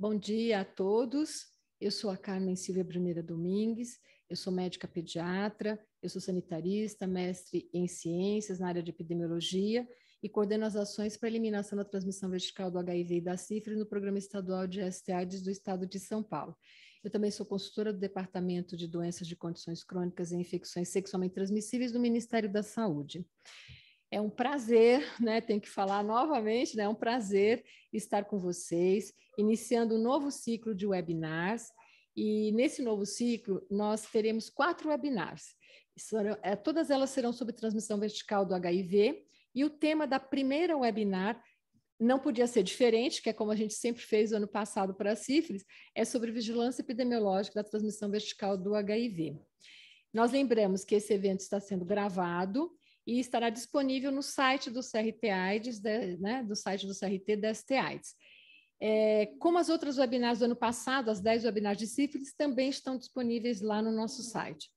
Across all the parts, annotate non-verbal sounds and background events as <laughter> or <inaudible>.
Bom dia a todos. Eu sou a Carmen Silvia Bruneira Domingues, eu sou médica pediatra, eu sou sanitarista, mestre em ciências na área de epidemiologia e coordeno as ações para eliminação da transmissão vertical do HIV e da sífilis no Programa Estadual de STAIDS do Estado de São Paulo. Eu também sou consultora do Departamento de Doenças de Condições Crônicas e Infecções Sexualmente Transmissíveis do Ministério da Saúde. É um prazer, né? Tenho que falar novamente, né? É um prazer estar com vocês, iniciando um novo ciclo de webinars. E nesse novo ciclo, nós teremos quatro webinars. Eh, todas elas serão sobre transmissão vertical do HIV. E o tema da primeira webinar não podia ser diferente, que é como a gente sempre fez o ano passado para a sífilis, é sobre vigilância epidemiológica da transmissão vertical do HIV. Nós lembramos que esse evento está sendo gravado e estará disponível no site do CRT AIDS, de, né, do site do CRT DST AIDS. É, como as outras webinars do ano passado, as 10 webinars de sífilis também estão disponíveis lá no nosso site.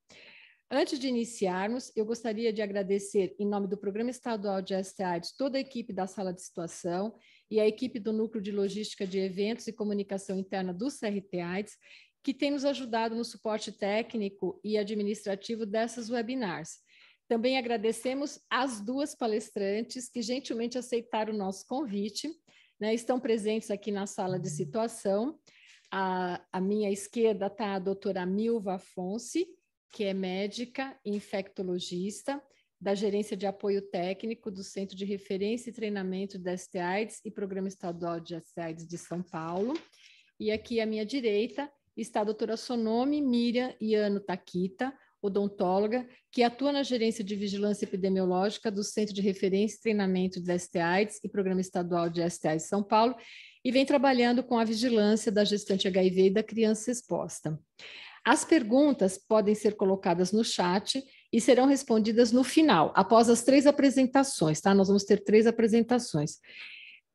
Antes de iniciarmos, eu gostaria de agradecer, em nome do Programa Estadual de STAIDS, toda a equipe da Sala de Situação e a equipe do Núcleo de Logística de Eventos e Comunicação Interna do CRT AIDS, que tem nos ajudado no suporte técnico e administrativo dessas webinars. Também agradecemos as duas palestrantes que gentilmente aceitaram o nosso convite, né? estão presentes aqui na sala de situação. À, minha esquerda está a doutora Milva Afonso, que é médica e infectologista da Gerência de Apoio Técnico do Centro de Referência e Treinamento da STAIDS e Programa Estadual de STAIDS de São Paulo. E aqui à minha direita está a doutora Sonome Miriam Iano Taquita, odontóloga, que atua na gerência de vigilância epidemiológica do Centro de Referência e Treinamento de st e Programa Estadual de st São Paulo, e vem trabalhando com a vigilância da gestante HIV e da criança exposta. As perguntas podem ser colocadas no chat e serão respondidas no final, após as três apresentações, tá? Nós vamos ter três apresentações.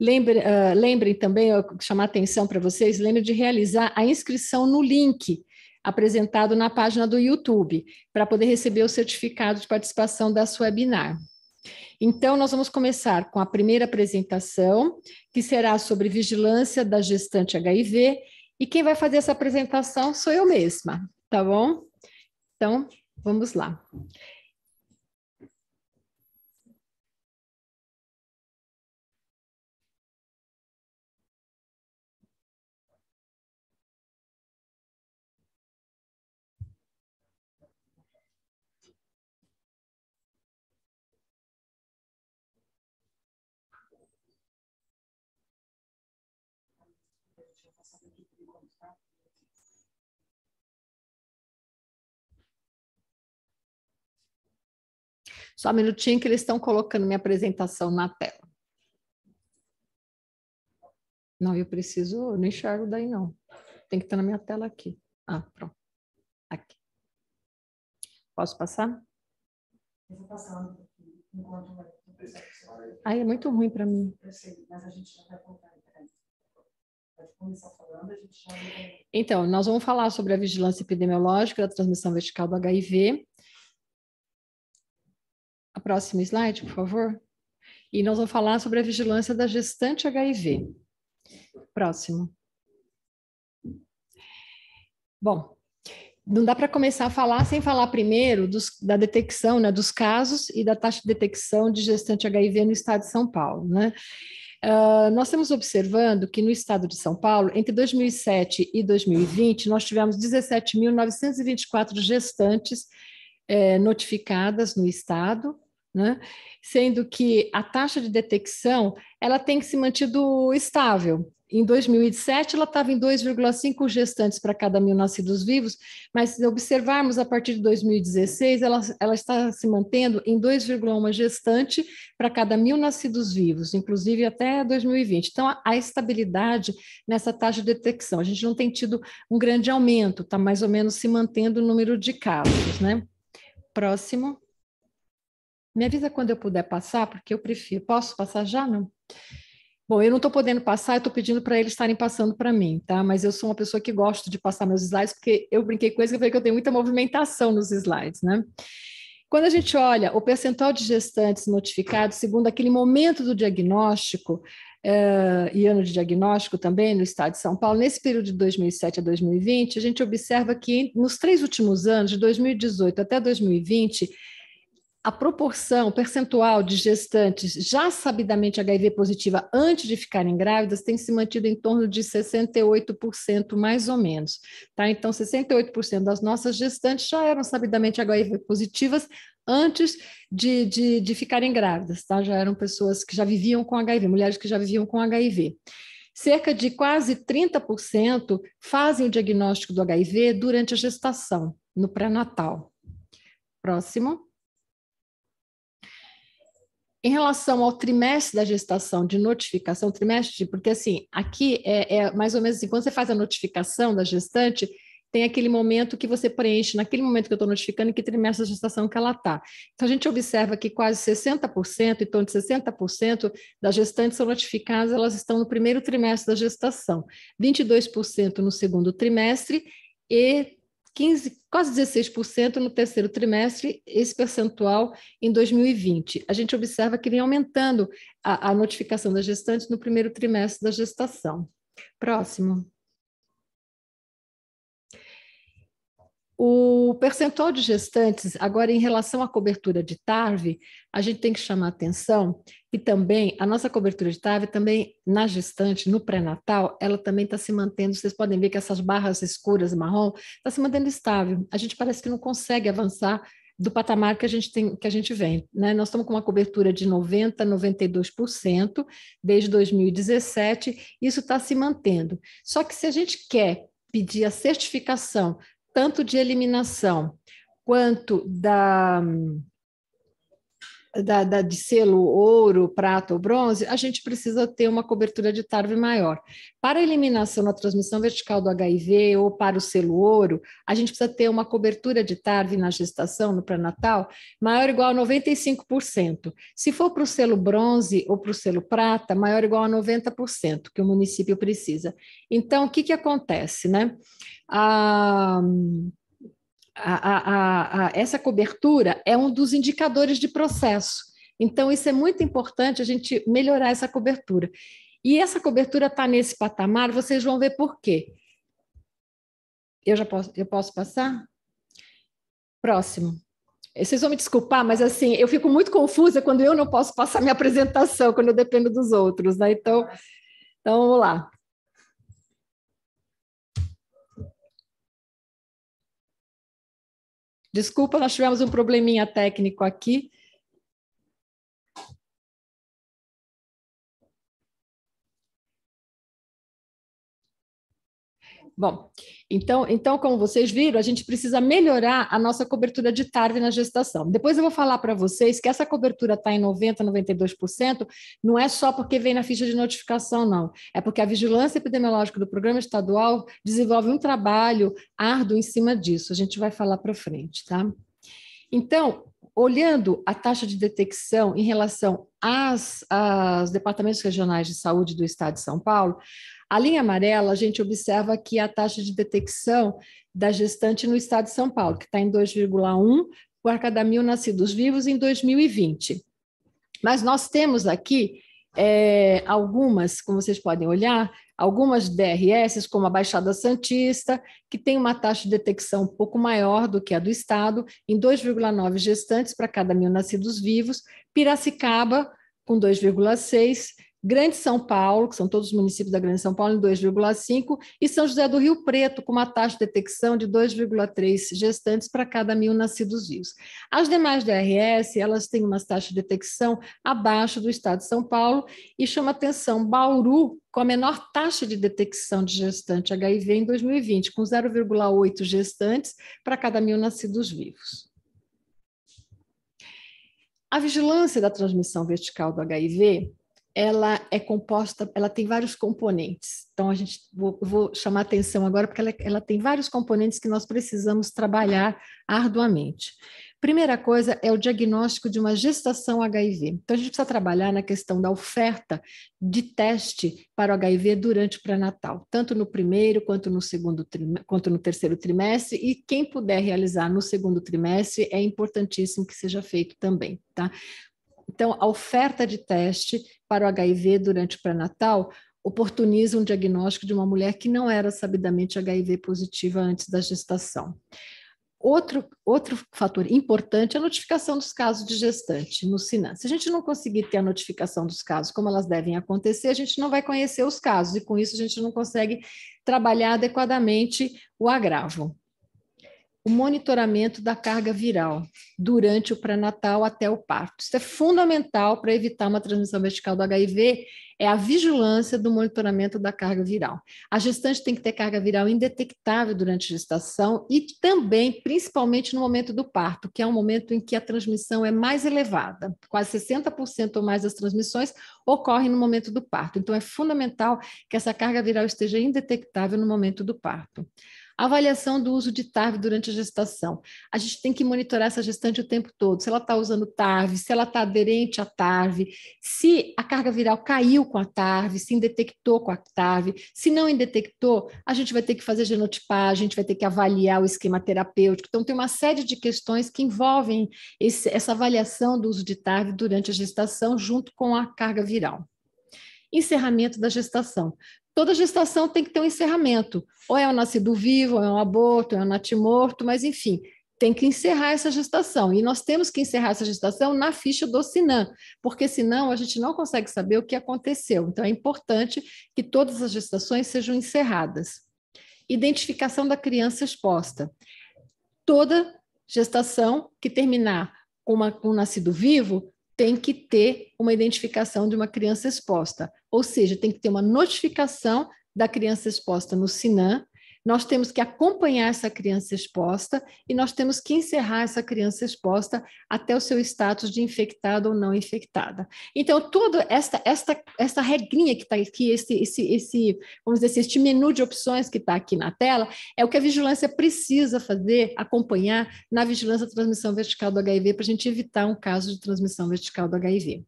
Lembre, uh, lembrem também, eu chamar atenção para vocês, lembrem de realizar a inscrição no link apresentado na página do YouTube, para poder receber o certificado de participação da sua webinar. Então, nós vamos começar com a primeira apresentação, que será sobre vigilância da gestante HIV, e quem vai fazer essa apresentação sou eu mesma, tá bom? Então, vamos lá. Só um minutinho que eles estão colocando minha apresentação na tela. Não, eu preciso, eu não enxergo daí não. Tem que estar na minha tela aqui. Ah, pronto. Aqui. Posso passar? Eu vou passar enquanto Aí é muito ruim para mim. Eu sei, mas a gente já vai voltar. Então. então, nós vamos falar sobre a vigilância epidemiológica da transmissão vertical do HIV próximo slide, por favor. E nós vamos falar sobre a vigilância da gestante HIV. Próximo. Bom, não dá para começar a falar sem falar primeiro dos, da detecção, né, dos casos e da taxa de detecção de gestante HIV no estado de São Paulo, né? Uh, nós estamos observando que no estado de São Paulo, entre 2007 e 2020, nós tivemos 17.924 gestantes eh, notificadas no estado, né? sendo que a taxa de detecção ela tem que se mantido estável. Em 2007, ela estava em 2,5 gestantes para cada mil nascidos vivos, mas se observarmos a partir de 2016, ela, ela está se mantendo em 2,1 gestante para cada mil nascidos vivos, inclusive até 2020. Então, há estabilidade nessa taxa de detecção. A gente não tem tido um grande aumento, está mais ou menos se mantendo o número de casos. Né? Próximo. Me avisa quando eu puder passar, porque eu prefiro. Posso passar já? Não. Bom, eu não estou podendo passar, eu estou pedindo para eles estarem passando para mim, tá? Mas eu sou uma pessoa que gosto de passar meus slides, porque eu brinquei com isso, eu falei que eu tenho muita movimentação nos slides, né? Quando a gente olha o percentual de gestantes notificados, segundo aquele momento do diagnóstico, eh, e ano de diagnóstico também no estado de São Paulo, nesse período de 2007 a 2020, a gente observa que nos três últimos anos, de 2018 até 2020, a proporção, o percentual de gestantes já sabidamente HIV positiva antes de ficarem grávidas tem se mantido em torno de 68%, mais ou menos. Tá? Então, 68% das nossas gestantes já eram sabidamente HIV positivas antes de, de, de ficarem grávidas, tá? já eram pessoas que já viviam com HIV, mulheres que já viviam com HIV. Cerca de quase 30% fazem o diagnóstico do HIV durante a gestação, no pré-natal. Próximo. Em relação ao trimestre da gestação de notificação, trimestre, porque assim, aqui é, é mais ou menos assim, quando você faz a notificação da gestante, tem aquele momento que você preenche, naquele momento que eu estou notificando, que trimestre da gestação que ela está. Então, a gente observa que quase 60%, em torno de 60% das gestantes são notificadas, elas estão no primeiro trimestre da gestação, 22% no segundo trimestre e 15, quase 16% no terceiro trimestre, esse percentual em 2020. A gente observa que vem aumentando a, a notificação das gestantes no primeiro trimestre da gestação. Próximo. O percentual de gestantes, agora em relação à cobertura de TARV, a gente tem que chamar atenção e também a nossa cobertura de TARV também na gestante, no pré-natal, ela também está se mantendo. Vocês podem ver que essas barras escuras marrom está se mantendo estável. A gente parece que não consegue avançar do patamar que a gente tem, que a gente vem, né? Nós estamos com uma cobertura de 90, 92% desde 2017. Isso está se mantendo. Só que se a gente quer pedir a certificação tanto de eliminação quanto da, da, da, de selo ouro, prata ou bronze, a gente precisa ter uma cobertura de tarve maior. Para a eliminação na transmissão vertical do HIV ou para o selo ouro, a gente precisa ter uma cobertura de tarve na gestação, no pré-natal, maior ou igual a 95%. Se for para o selo bronze ou para o selo prata, maior ou igual a 90% que o município precisa. Então, o que, que acontece, né? Ah, a, a, a, essa cobertura é um dos indicadores de processo. Então, isso é muito importante a gente melhorar essa cobertura. E essa cobertura está nesse patamar, vocês vão ver por quê. Eu já posso, eu posso passar? Próximo. Vocês vão me desculpar, mas assim, eu fico muito confusa quando eu não posso passar minha <laughs> apresentação, quando eu dependo dos outros, né? Então, então vamos lá. Desculpa, nós tivemos um probleminha técnico aqui. Bom, então, então, como vocês viram, a gente precisa melhorar a nossa cobertura de tarde na gestação. Depois eu vou falar para vocês que essa cobertura está em 90%, 92%, não é só porque vem na ficha de notificação, não. É porque a vigilância epidemiológica do programa estadual desenvolve um trabalho árduo em cima disso. A gente vai falar para frente, tá? Então, Olhando a taxa de detecção em relação às, aos departamentos regionais de saúde do estado de São Paulo, a linha amarela, a gente observa que a taxa de detecção da gestante no estado de São Paulo, que está em 2,1 por cada mil nascidos vivos em 2020. Mas nós temos aqui é, algumas, como vocês podem olhar, Algumas DRSs, como a Baixada Santista, que tem uma taxa de detecção um pouco maior do que a do Estado, em 2,9 gestantes para cada mil nascidos vivos, Piracicaba, com 2,6 Grande São Paulo, que são todos os municípios da Grande São Paulo, em 2,5%, e São José do Rio Preto, com uma taxa de detecção de 2,3 gestantes para cada mil nascidos vivos. As demais DRS, elas têm uma taxa de detecção abaixo do estado de São Paulo, e chama atenção Bauru, com a menor taxa de detecção de gestante HIV em 2020, com 0,8 gestantes para cada mil nascidos vivos. A vigilância da transmissão vertical do HIV ela é composta, ela tem vários componentes. Então, a gente vou, vou chamar atenção agora, porque ela, ela tem vários componentes que nós precisamos trabalhar arduamente. Primeira coisa é o diagnóstico de uma gestação HIV. Então, a gente precisa trabalhar na questão da oferta de teste para o HIV durante o pré-natal, tanto no primeiro quanto no segundo quanto no terceiro trimestre, e quem puder realizar no segundo trimestre é importantíssimo que seja feito também, tá? Então, a oferta de teste para o HIV durante o pré-natal oportuniza um diagnóstico de uma mulher que não era sabidamente HIV positiva antes da gestação. Outro, outro fator importante é a notificação dos casos de gestante no SINAM. Se a gente não conseguir ter a notificação dos casos como elas devem acontecer, a gente não vai conhecer os casos e, com isso, a gente não consegue trabalhar adequadamente o agravo o monitoramento da carga viral durante o pré-natal até o parto. Isso é fundamental para evitar uma transmissão vertical do HIV, é a vigilância do monitoramento da carga viral. A gestante tem que ter carga viral indetectável durante a gestação e também, principalmente no momento do parto, que é um momento em que a transmissão é mais elevada. Quase 60% ou mais das transmissões ocorrem no momento do parto. Então é fundamental que essa carga viral esteja indetectável no momento do parto. Avaliação do uso de TARV durante a gestação. A gente tem que monitorar essa gestante o tempo todo, se ela está usando TARV, se ela está aderente à TARV, se a carga viral caiu com a TARV, se indetectou com a TARV, se não indetectou, a gente vai ter que fazer genotipagem, a gente vai ter que avaliar o esquema terapêutico. Então, tem uma série de questões que envolvem esse, essa avaliação do uso de TARV durante a gestação junto com a carga viral encerramento da gestação toda gestação tem que ter um encerramento. Ou é um nascido vivo, ou é um aborto, ou é um natimorto, mas enfim, tem que encerrar essa gestação. E nós temos que encerrar essa gestação na ficha do SINAM, porque senão a gente não consegue saber o que aconteceu. Então é importante que todas as gestações sejam encerradas. Identificação da criança exposta. Toda gestação que terminar com, uma, com um nascido vivo tem que ter uma identificação de uma criança exposta, ou seja, tem que ter uma notificação da criança exposta no SINAM nós temos que acompanhar essa criança exposta e nós temos que encerrar essa criança exposta até o seu status de infectada ou não infectada. Então, toda esta, esta, esta regrinha que está aqui, esse, esse, esse, vamos dizer assim, este menu de opções que está aqui na tela, é o que a vigilância precisa fazer, acompanhar na vigilância da transmissão vertical do HIV para a gente evitar um caso de transmissão vertical do HIV.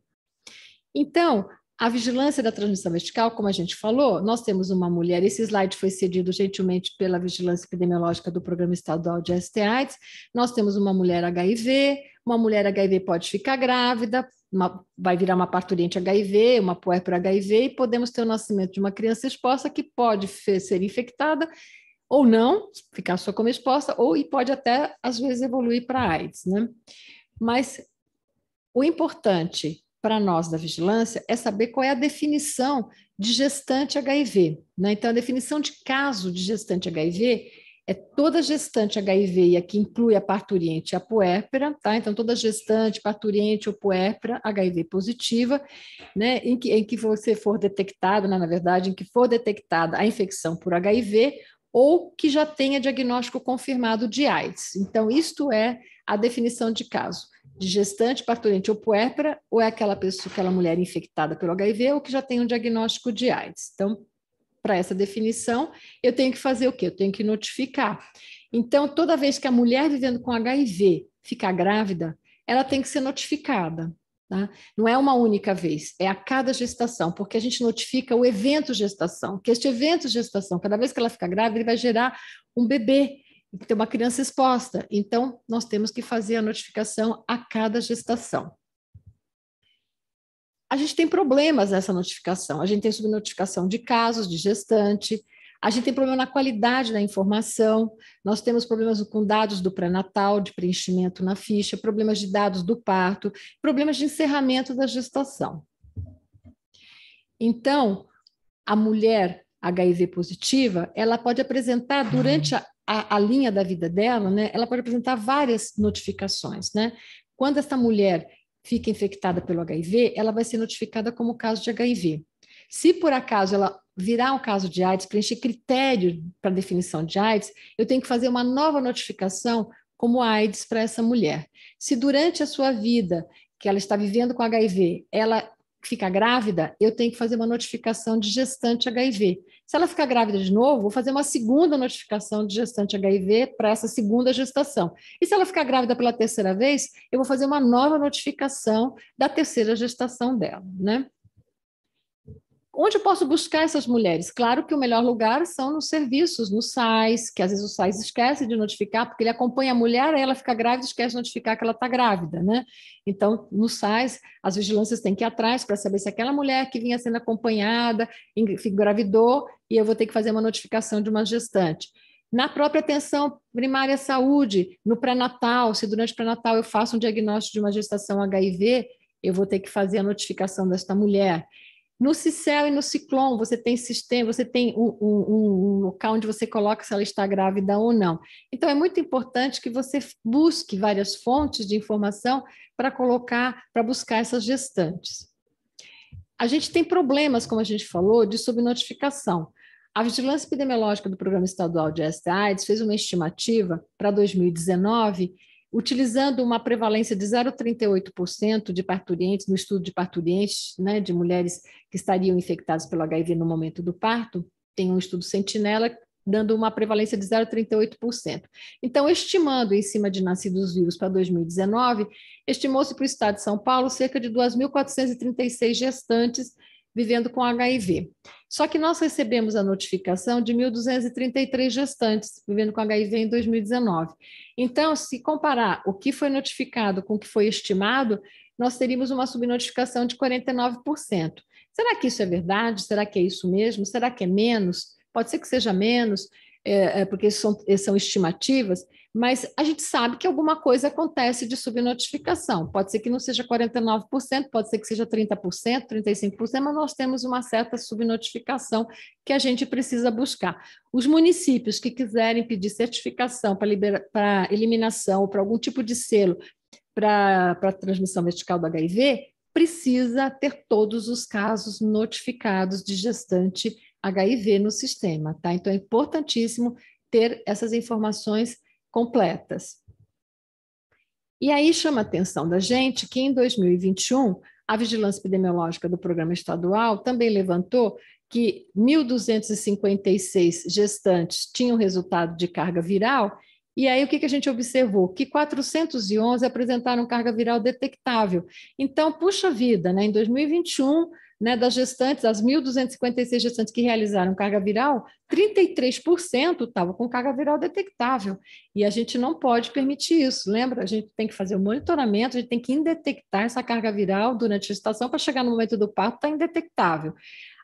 Então, a vigilância da transmissão vertical, como a gente falou, nós temos uma mulher. Esse slide foi cedido gentilmente pela vigilância epidemiológica do Programa Estadual de ST-AIDS. Nós temos uma mulher HIV, uma mulher HIV pode ficar grávida, uma, vai virar uma parturiente HIV, uma puérpera HIV, e podemos ter o nascimento de uma criança exposta que pode ser infectada ou não, ficar só como exposta, ou e pode até, às vezes, evoluir para AIDS. Né? Mas o importante para nós da vigilância é saber qual é a definição de gestante HIV. Né? Então, a definição de caso de gestante HIV é toda gestante HIV, e aqui inclui a parturiente e a puérpera, tá? Então, toda gestante, parturiente ou puérpera, HIV positiva, né? Em que, em que você for detectado, né? na verdade, em que for detectada a infecção por HIV ou que já tenha diagnóstico confirmado de AIDS. Então, isto é a definição de caso de gestante, parturiente ou puérpera, ou é aquela pessoa, aquela mulher infectada pelo HIV ou que já tem um diagnóstico de AIDS. Então, para essa definição, eu tenho que fazer o quê? Eu tenho que notificar. Então, toda vez que a mulher vivendo com HIV ficar grávida, ela tem que ser notificada. Tá? Não é uma única vez, é a cada gestação, porque a gente notifica o evento gestação, que este evento gestação, cada vez que ela fica grávida, ele vai gerar um bebê ter que uma criança exposta. Então, nós temos que fazer a notificação a cada gestação. A gente tem problemas nessa notificação. A gente tem subnotificação de casos de gestante, a gente tem problema na qualidade da informação, nós temos problemas com dados do pré-natal, de preenchimento na ficha, problemas de dados do parto, problemas de encerramento da gestação. Então, a mulher HIV positiva, ela pode apresentar durante a a, a linha da vida dela, né, ela pode apresentar várias notificações, né? Quando essa mulher fica infectada pelo HIV, ela vai ser notificada como caso de HIV. Se por acaso ela virar um caso de AIDS, preencher critério para definição de AIDS, eu tenho que fazer uma nova notificação como AIDS para essa mulher. Se durante a sua vida que ela está vivendo com HIV, ela fica grávida, eu tenho que fazer uma notificação de gestante HIV, se ela ficar grávida de novo, vou fazer uma segunda notificação de gestante HIV para essa segunda gestação. E se ela ficar grávida pela terceira vez, eu vou fazer uma nova notificação da terceira gestação dela, né? Onde eu posso buscar essas mulheres? Claro que o melhor lugar são nos serviços, no SAIS, que às vezes o SAIS esquece de notificar, porque ele acompanha a mulher, aí ela fica grávida esquece de notificar que ela está grávida, né? Então, no SAIS, as vigilâncias têm que ir atrás para saber se aquela mulher que vinha sendo acompanhada engravidou e eu vou ter que fazer uma notificação de uma gestante. Na própria atenção primária à saúde, no pré-natal, se durante o pré-natal eu faço um diagnóstico de uma gestação HIV, eu vou ter que fazer a notificação desta mulher. No Cicel e no Ciclon, você tem sistema, você tem um, um, um, local onde você coloca se ela está grávida ou não. Então, é muito importante que você busque várias fontes de informação para colocar, para buscar essas gestantes. A gente tem problemas, como a gente falou, de subnotificação. A Vigilância Epidemiológica do Programa Estadual de Aids fez uma estimativa para 2019 utilizando uma prevalência de 0,38% de parturientes, no estudo de parturientes, né, de mulheres que estariam infectadas pelo HIV no momento do parto, tem um estudo sentinela dando uma prevalência de 0,38%. Então, estimando em cima de nascidos vivos para 2019, estimou-se para o estado de São Paulo cerca de 2.436 gestantes vivendo com HIV. Só que nós recebemos a notificação de 1.233 gestantes vivendo com HIV em 2019. Então, se comparar o que foi notificado com o que foi estimado, nós teríamos uma subnotificação de 49%. Será que isso é verdade? Será que é isso mesmo? Será que é menos? Pode ser que seja menos, é, é, porque são, são estimativas mas a gente sabe que alguma coisa acontece de subnotificação. Pode ser que não seja 49%, pode ser que seja 30%, 35%, mas nós temos uma certa subnotificação que a gente precisa buscar. Os municípios que quiserem pedir certificação para eliminação ou para algum tipo de selo para a transmissão vertical do HIV, precisa ter todos os casos notificados de gestante HIV no sistema, tá? Então é importantíssimo ter essas informações completas. E aí chama a atenção da gente que em 2021, a vigilância epidemiológica do programa estadual também levantou que 1.256 gestantes tinham resultado de carga viral, e aí o que, que a gente observou? Que 411 apresentaram carga viral detectável. Então, puxa vida, né? em 2021 né, das gestantes, as 1.256 gestantes que realizaram carga viral, 33% estavam com carga viral detectável. E a gente não pode permitir isso. Lembra? A gente tem que fazer o monitoramento, a gente tem que indetectar essa carga viral durante a gestação para chegar no momento do parto, está indetectável.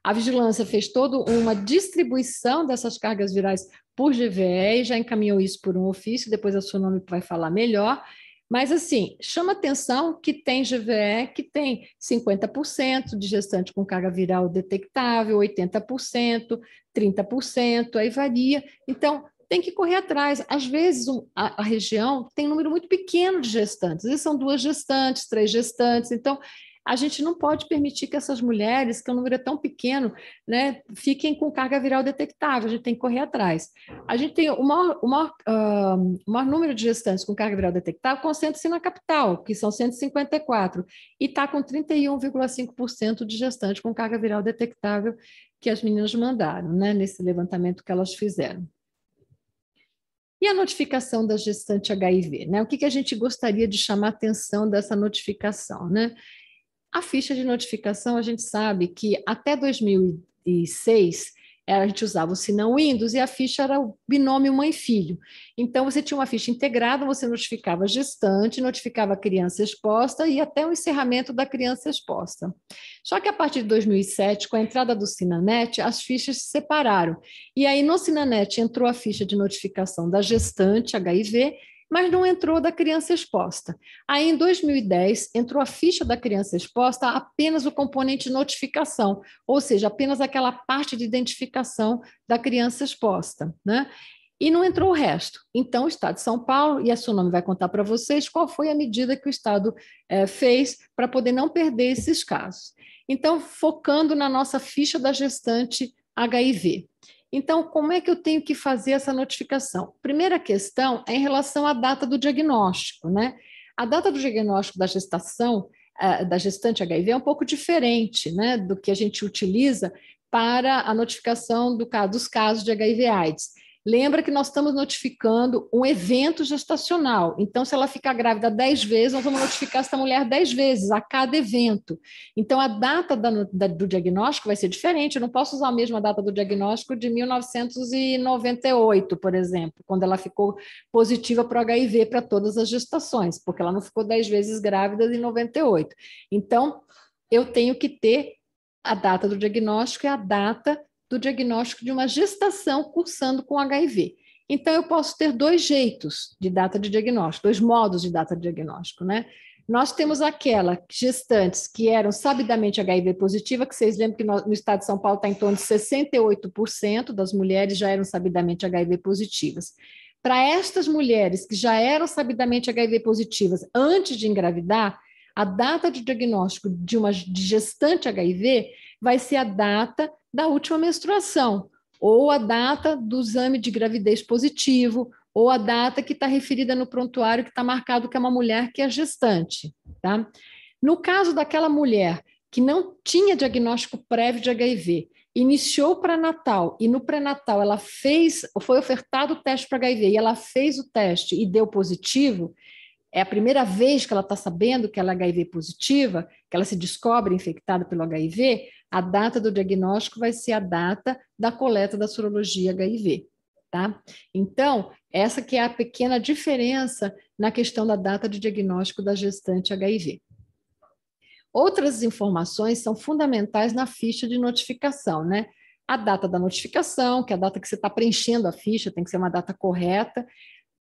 A vigilância fez toda uma distribuição dessas cargas virais por GVE, já encaminhou isso por um ofício, depois a sua nome vai falar melhor, mas, assim, chama atenção que tem GVE que tem 50% de gestante com carga viral detectável, 80%, 30%, aí varia. Então, tem que correr atrás. Às vezes, um, a, a, região tem um número muito pequeno de gestantes. Às vezes são duas gestantes, três gestantes. Então, a gente não pode permitir que essas mulheres, que o é um número é tão pequeno, né, fiquem com carga viral detectável, a gente tem que correr atrás. A gente tem o maior, o maior, uh, o maior número de gestantes com carga viral detectável concentra-se na capital, que são 154, e está com 31,5% de gestantes com carga viral detectável que as meninas mandaram, né, nesse levantamento que elas fizeram. E a notificação da gestante HIV, né? O que, que a gente gostaria de chamar a atenção dessa notificação, né? A ficha de notificação, a gente sabe que até 2006 eh, a gente usava o sinão Windows e a ficha era o binômio mãe-filho. Então, você tinha uma ficha integrada, você notificava a gestante, notificava a criança exposta e até o encerramento da criança exposta. Só que a partir de 2007, com a entrada do Sinanet, as fichas se separaram. E aí, no Sinanet, entrou a ficha de notificação da gestante, HIV, mas não entrou da criança exposta. Aí, em 2010, entrou a ficha da criança exposta apenas o componente notificação, ou seja, apenas aquela parte de identificação da criança exposta, né? E não entrou o resto. Então, o Estado de São Paulo, e a sua nome vai contar para vocês qual foi a medida que o Estado eh, fez para poder não perder esses casos. Então, focando na nossa ficha da gestante HIV. Então, como é que eu tenho que fazer essa notificação? Primeira questão é em relação à data do diagnóstico, né? A data do diagnóstico da gestação, eh, da gestante HIV, é um pouco diferente, né, do que a gente utiliza para a notificação do, dos casos de HIV-AIDS. Lembra que nós estamos notificando um evento gestacional. Então, se ela ficar grávida 10 vezes, nós vamos notificar essa mulher 10 vezes a cada evento. Então, a data da, da, do diagnóstico vai ser diferente. Eu não posso usar a mesma data do diagnóstico de 1998, por exemplo, quando ela ficou positiva para o HIV para todas as gestações, porque ela não ficou 10 vezes grávida em 98. Então, eu tenho que ter a data do diagnóstico e a data do diagnóstico de uma gestação cursando com HIV. Então, eu posso ter dois jeitos de data de diagnóstico, dois modos de data de diagnóstico, né? Nós temos aquela gestantes que eram sabidamente HIV positiva, que vocês lembram que no, estado de São Paulo está em torno de 68% das mulheres já eram sabidamente HIV positivas. Para estas mulheres que já eram sabidamente HIV positivas antes de engravidar, a data de diagnóstico de uma de gestante HIV vai ser a data da última menstruação, ou a data do exame de gravidez positivo, ou a data que está referida no prontuário que está marcado que é uma mulher que é gestante, tá? No caso daquela mulher que não tinha diagnóstico prévio de HIV, iniciou para natal e no pré-natal ela fez, foi ofertado o teste para HIV e ela fez o teste e deu positivo, é a primeira vez que ela está sabendo que ela é HIV positiva, que ela se descobre infectada pelo HIV, a data do diagnóstico vai ser a data da coleta da sorologia HIV. Tá? Então, essa que é a pequena diferença na questão da data de diagnóstico da gestante HIV. Outras informações são fundamentais na ficha de notificação, né? A data da notificação, que é a data que você está preenchendo a ficha, tem que ser uma data correta.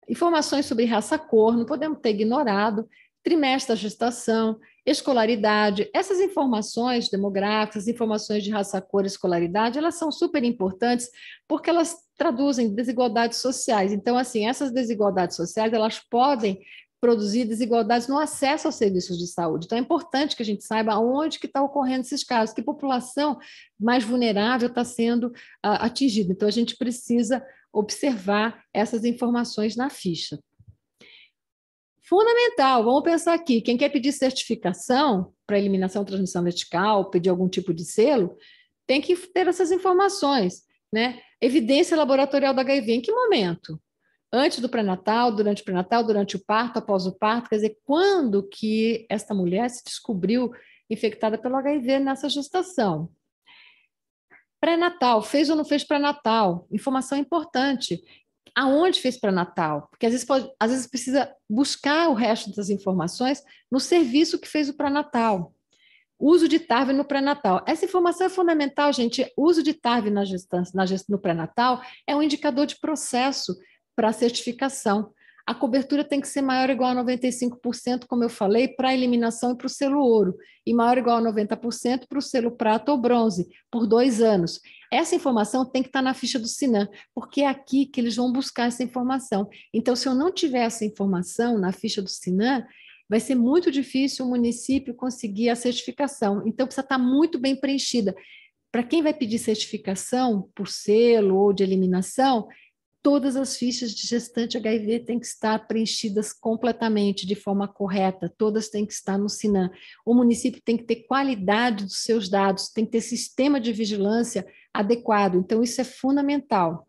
Informações sobre raça, cor, não podemos ter ignorado, trimestre da gestação, escolaridade. Essas informações demográficas, informações de raça, cor, escolaridade, elas são super importantes porque elas traduzem desigualdades sociais. Então, assim, essas desigualdades sociais, elas podem produzir desigualdades no acesso aos serviços de saúde. Então, é importante que a gente saiba onde que está ocorrendo esses casos, que população mais vulnerável está sendo uh, atingida. Então, a gente precisa observar essas informações na ficha. Fundamental, vamos pensar aqui, quem quer pedir certificação para eliminação transmissão vertical, pedir algum tipo de selo, tem que ter essas informações, né? Evidência laboratorial da HIV, em que momento? Antes do pré-natal, durante o pré-natal, durante o parto, após o parto, quer dizer, quando que esta mulher se descobriu infectada pelo HIV nessa gestação? Pré-natal, fez ou não fez pré-natal? Informação importante. Aonde fez pré-natal? Porque às vezes, pode, às vezes precisa buscar o resto das informações no serviço que fez o pré-natal. Uso de TARV no pré-natal. Essa informação é fundamental, gente. Uso de TARV na gestância, na gest... no pré-natal é um indicador de processo para certificação. A cobertura tem que ser maior ou igual a 95%, como eu falei, para a eliminação e para o selo ouro, e maior ou igual a 90% para o selo prata ou bronze, por dois anos. Essa informação tem que estar na ficha do Sinan, porque é aqui que eles vão buscar essa informação. Então, se eu não tiver essa informação na ficha do Sinan, vai ser muito difícil o município conseguir a certificação. Então, precisa estar muito bem preenchida. Para quem vai pedir certificação por selo ou de eliminação, todas as fichas de gestante HIV têm que estar preenchidas completamente, de forma correta, todas têm que estar no Sinam. O município tem que ter qualidade dos seus dados, tem que ter sistema de vigilância adequado. Então, isso é fundamental.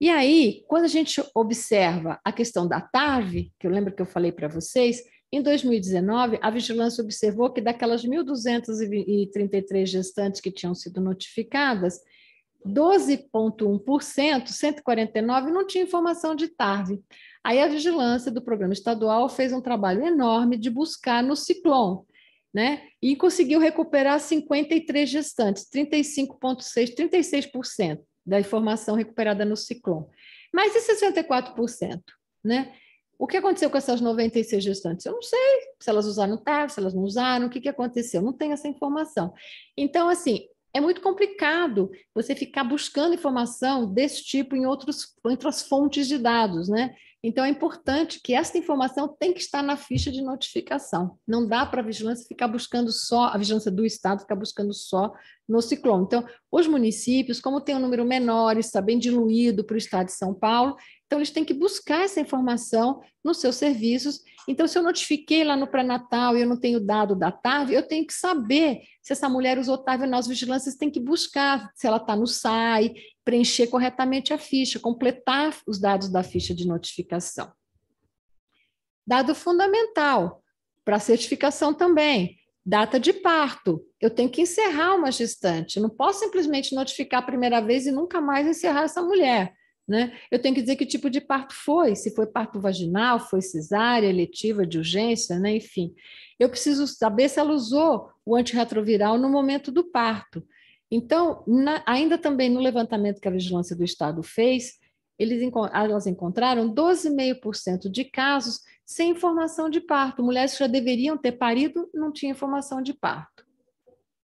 E aí, quando a gente observa a questão da TARV, que eu lembro que eu falei para vocês, em 2019, a vigilância observou que daquelas 1.233 gestantes que tinham sido notificadas, 12,1%, 149, não tinha informação de TARV. Aí a vigilância do programa estadual fez um trabalho enorme de buscar no Ciclone, né? E conseguiu recuperar 53 gestantes, 35,6%, 36% da informação recuperada no Ciclone. Mas e 64%, né? O que aconteceu com essas 96 gestantes? Eu não sei se elas usaram TAV, se elas não usaram, o que, que aconteceu, não tenho essa informação. Então, assim, é muito complicado você ficar buscando informação desse tipo em, outros, em outras fontes de dados, né? Então é importante que essa informação tem que estar na ficha de notificação. Não dá para a vigilância ficar buscando só, a vigilância do Estado ficar buscando só no ciclone. Então, os municípios, como tem um número menor, está bem diluído para o Estado de São Paulo, então, eles têm que buscar essa informação nos seus serviços. Então, se eu notifiquei lá no pré-natal e eu não tenho dado da TAV, eu tenho que saber se essa mulher usou TAV ou não. vigilantes vigilâncias têm que buscar se ela está no SAI, preencher corretamente a ficha, completar os dados da ficha de notificação. Dado fundamental para certificação também, data de parto. Eu tenho que encerrar uma gestante, eu não posso simplesmente notificar a primeira vez e nunca mais encerrar essa mulher. Né? Eu tenho que dizer que tipo de parto foi, se foi parto vaginal, foi cesárea, letiva, de urgência, né? enfim. Eu preciso saber se ela usou o antirretroviral no momento do parto. Então, na, ainda também no levantamento que a Vigilância do Estado fez, eles, elas encontraram 12,5% de casos sem informação de parto. Mulheres que já deveriam ter parido não tinham informação de parto.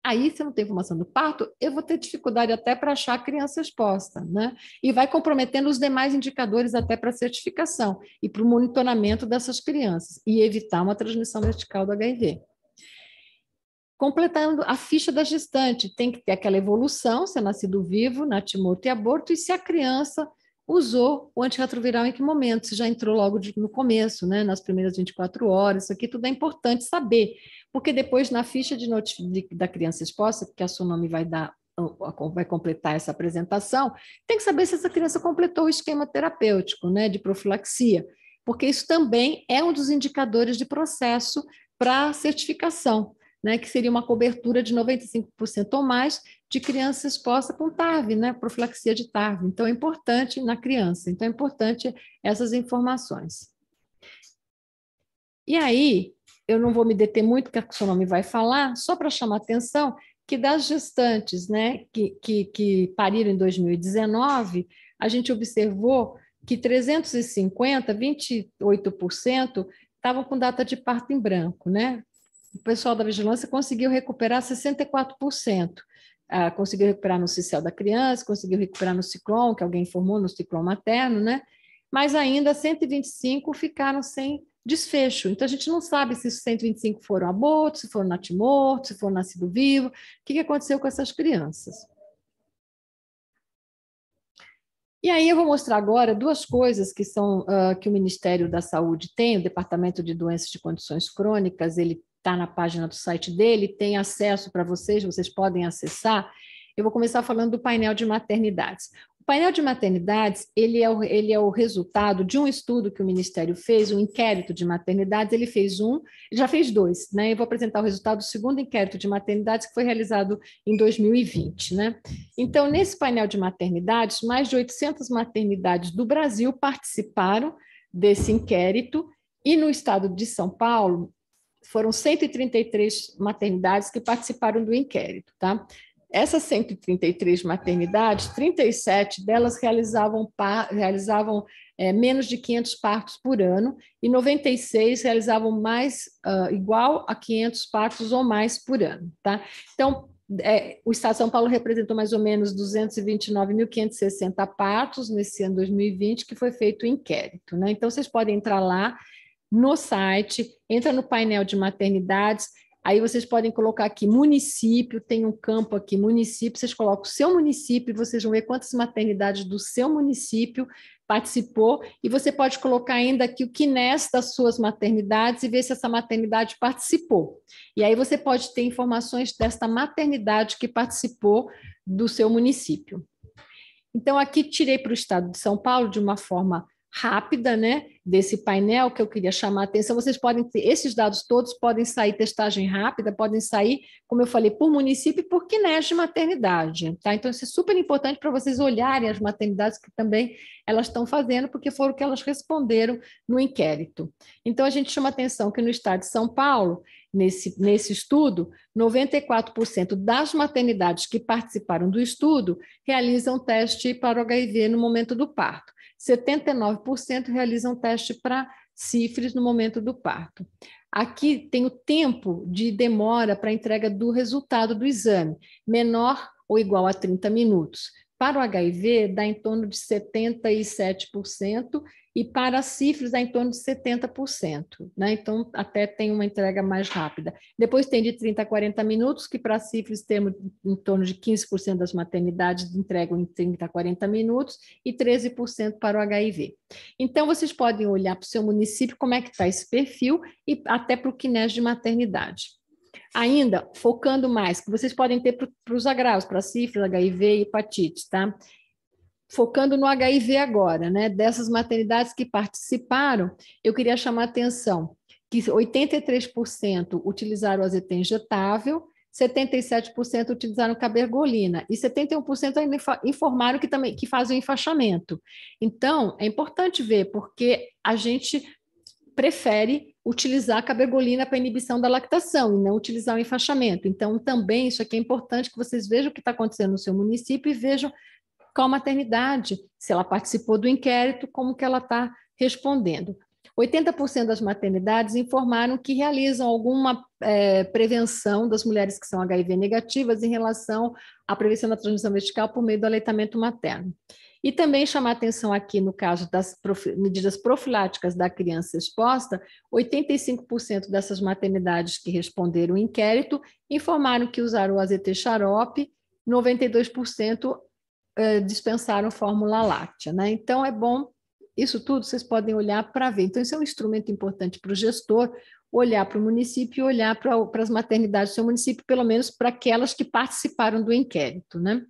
Aí, se eu não tenho informação do parto, eu vou ter dificuldade até para achar a criança exposta, né? E vai comprometendo os demais indicadores até para certificação e para o monitoramento dessas crianças e evitar uma transmissão vertical do HIV. Completando a ficha da gestante, tem que ter aquela evolução, se é nascido vivo, natimorto né, e aborto, e se a criança usou o antirretroviral em que momento, se já entrou logo de, no começo, né, nas primeiras 24 horas, isso aqui tudo é importante saber, porque depois na ficha de, de da criança exposta, porque a sua nome vai dar vai completar essa apresentação, tem que saber se essa criança completou o esquema terapêutico, né, de profilaxia, porque isso também é um dos indicadores de processo para certificação, né, que seria uma cobertura de 95% ou mais de criança exposta com TARV, né? Profilaxia de TARV. Então, é importante na criança. Então, é importante essas informações. E aí, eu não vou me deter muito, o a nome vai falar, só para chamar atenção que das gestantes né, que, que, que pariram em 2019, a gente observou que 350, 28%, estavam com data de parto em branco, né? O pessoal da vigilância conseguiu recuperar 64%. Ah, conseguiu recuperar no cicel da criança, conseguiu recuperar no ciclone, que alguém informou, no ciclone materno, né? Mas ainda 125 ficaram sem desfecho. Então, a gente não sabe se esses 125 foram abortos, se foram natimortos, se foram nascido vivo, o que, que aconteceu com essas crianças. E aí eu vou mostrar agora duas coisas que são uh, que o Ministério da Saúde tem, o Departamento de Doenças de Condições Crônicas, ele está na página do site dele, tem acesso para vocês, vocês podem acessar. Eu vou começar falando do painel de maternidades. O painel de maternidades, ele é, o, ele é o resultado de um estudo que o Ministério fez, um inquérito de maternidades, ele fez um, já fez dois, né? Eu vou apresentar o resultado do segundo inquérito de maternidades, que foi realizado em 2020, né? Então, nesse painel de maternidades, mais de 800 maternidades do Brasil participaram desse inquérito, e no estado de São Paulo, foram 133 maternidades que participaram do inquérito, tá? Essas 133 maternidades, 37 delas realizavam, par, realizavam é, menos de 500 partos por ano e 96 realizavam mais uh, igual a 500 partos ou mais por ano, tá? Então, é, o Estado de São Paulo representou mais ou menos 229.560 partos nesse ano 2020, que foi feito o inquérito. Né? Então, vocês podem entrar lá no site, entra no painel de maternidades, aí vocês podem colocar aqui município, tem um campo aqui, município, vocês colocam o seu município, vocês vão ver quantas maternidades do seu município participou, e você pode colocar ainda aqui o KINES das suas maternidades e ver se essa maternidade participou. E aí você pode ter informações desta maternidade que participou do seu município. Então, aqui tirei para o estado de São Paulo de uma forma rápida, né, desse painel que eu queria chamar a atenção. Vocês podem ter, esses dados todos podem sair testagem rápida, podem sair, como eu falei, por município e por quinés de maternidade, tá? Então isso é super importante para vocês olharem as maternidades que também elas estão fazendo, porque foram que elas responderam no inquérito. Então a gente chama atenção que no estado de São Paulo, nesse, nesse estudo, 94% das maternidades que participaram do estudo realizam teste para o HIV no momento do parto. 79% realizam teste para sífilis no momento do parto. Aqui tem o tempo de demora para entrega do resultado do exame, menor ou igual a 30 minutos. Para o HIV, dá em torno de 77%, e para a sífilis dá em torno de 70%. Né? Então, até tem uma entrega mais rápida. Depois tem de 30 a 40 minutos, que para a sífilis temos em torno de 15% das maternidades entregam em 30 a 40 minutos e 13% para o HIV. Então, vocês podem olhar para o seu município como é que está esse perfil e até para o quinés de maternidade. Ainda, focando mais, que vocês podem ter para os agravos, para sífilis, HIV e hepatite, tá? Focando no HIV agora, né? Dessas maternidades que participaram, eu queria chamar a atenção que 83% utilizaram azeta injetável, 77% utilizaram cabergolina e 71% ainda informaram que também que fazem enfaixamento. Então, é importante ver porque a gente prefere utilizar a cabergolina para inibição da lactação e não utilizar o enfaixamento. Então, também isso aqui é importante que vocês vejam o que está acontecendo no seu município e vejam qual maternidade, se ela participou do inquérito, como que ela está respondendo. 80% das maternidades informaram que realizam alguma é, prevenção das mulheres que são HIV negativas em relação à prevenção da transmissão vertical por meio do aleitamento materno. E também chamar atenção aqui, no caso das prof... medidas profiláticas da criança exposta, 85% dessas maternidades que responderam o inquérito informaram que usaram o AZT xarope, 92% eh, dispensaram fórmula láctea. Né? Então, é bom, isso tudo vocês podem olhar para ver. Então, isso é um instrumento importante para o gestor, olhar para o município e olhar para as maternidades do seu município, pelo menos para aquelas que participaram do inquérito. Né?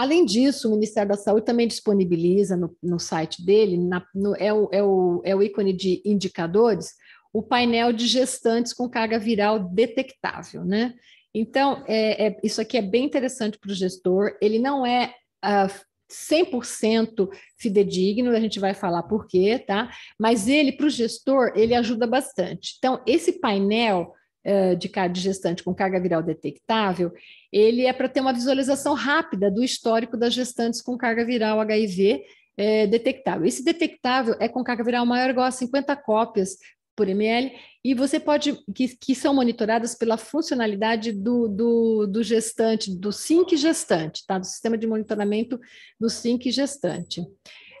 Além disso, o Ministério da Saúde também disponibiliza no, no site dele, na, no, é, o, é, o, é o ícone de indicadores, o painel de gestantes com carga viral detectável, né? Então, é, é, isso aqui é bem interessante para o gestor, ele não é uh, ah, 100% fidedigno, a gente vai falar por quê, tá? Mas ele, para o gestor, ele ajuda bastante. Então, esse painel eh, de gestante com carga viral detectável, ele é para ter uma visualização rápida do histórico das gestantes com carga viral HIV é, eh, detectável. Esse detectável é com carga viral maior ou igual a 50 cópias por ml, e você pode, que, que são monitoradas pela funcionalidade do, do, do gestante, do SINC gestante, tá? Do sistema de monitoramento do SINC gestante.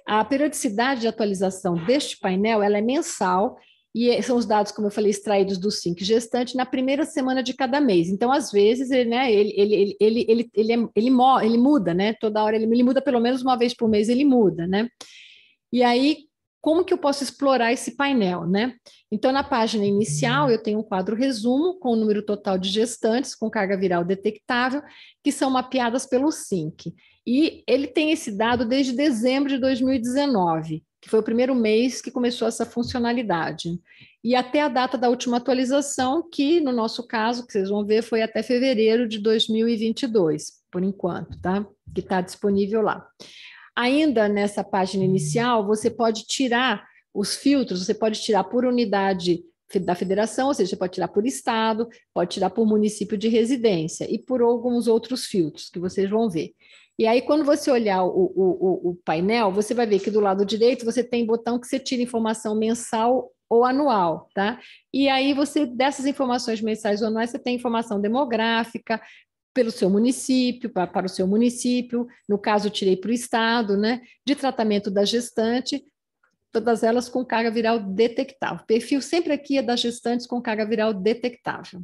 A periodicidade de atualização deste painel ela é mensal e é, são os dados, como eu falei, extraídos do SINC gestante na primeira semana de cada mês. Então, às vezes, ele, né, ele, ele, ele, ele, ele, ele, é, ele muda, né? Toda hora ele, ele muda, pelo menos uma vez por mês ele muda, né? E aí, como que eu posso explorar esse painel, né? Então, na página inicial, eu tenho um quadro resumo com o número total de gestantes com carga viral detectável, que são mapeadas pelo SINC. E ele tem esse dado desde dezembro de 2019 que foi o primeiro mês que começou essa funcionalidade. E até a data da última atualização, que no nosso caso, que vocês vão ver, foi até fevereiro de 2022, por enquanto, tá? Que está disponível lá. Ainda nessa página inicial, você pode tirar os filtros, você pode tirar por unidade da federação, ou seja, você pode tirar por estado, pode tirar por município de residência e por alguns outros filtros que vocês vão ver. E aí, quando você olhar o, o, o, painel, você vai ver que do lado direito você tem botão que você tira informação mensal ou anual, tá? E aí você dessas informações mensais ou anuais você tem informação demográfica pelo seu município, para, para o seu município, no caso tirei para o estado, né? De tratamento da gestante, todas elas com carga viral detectável. Perfil sempre aqui é das gestantes com carga viral detectável.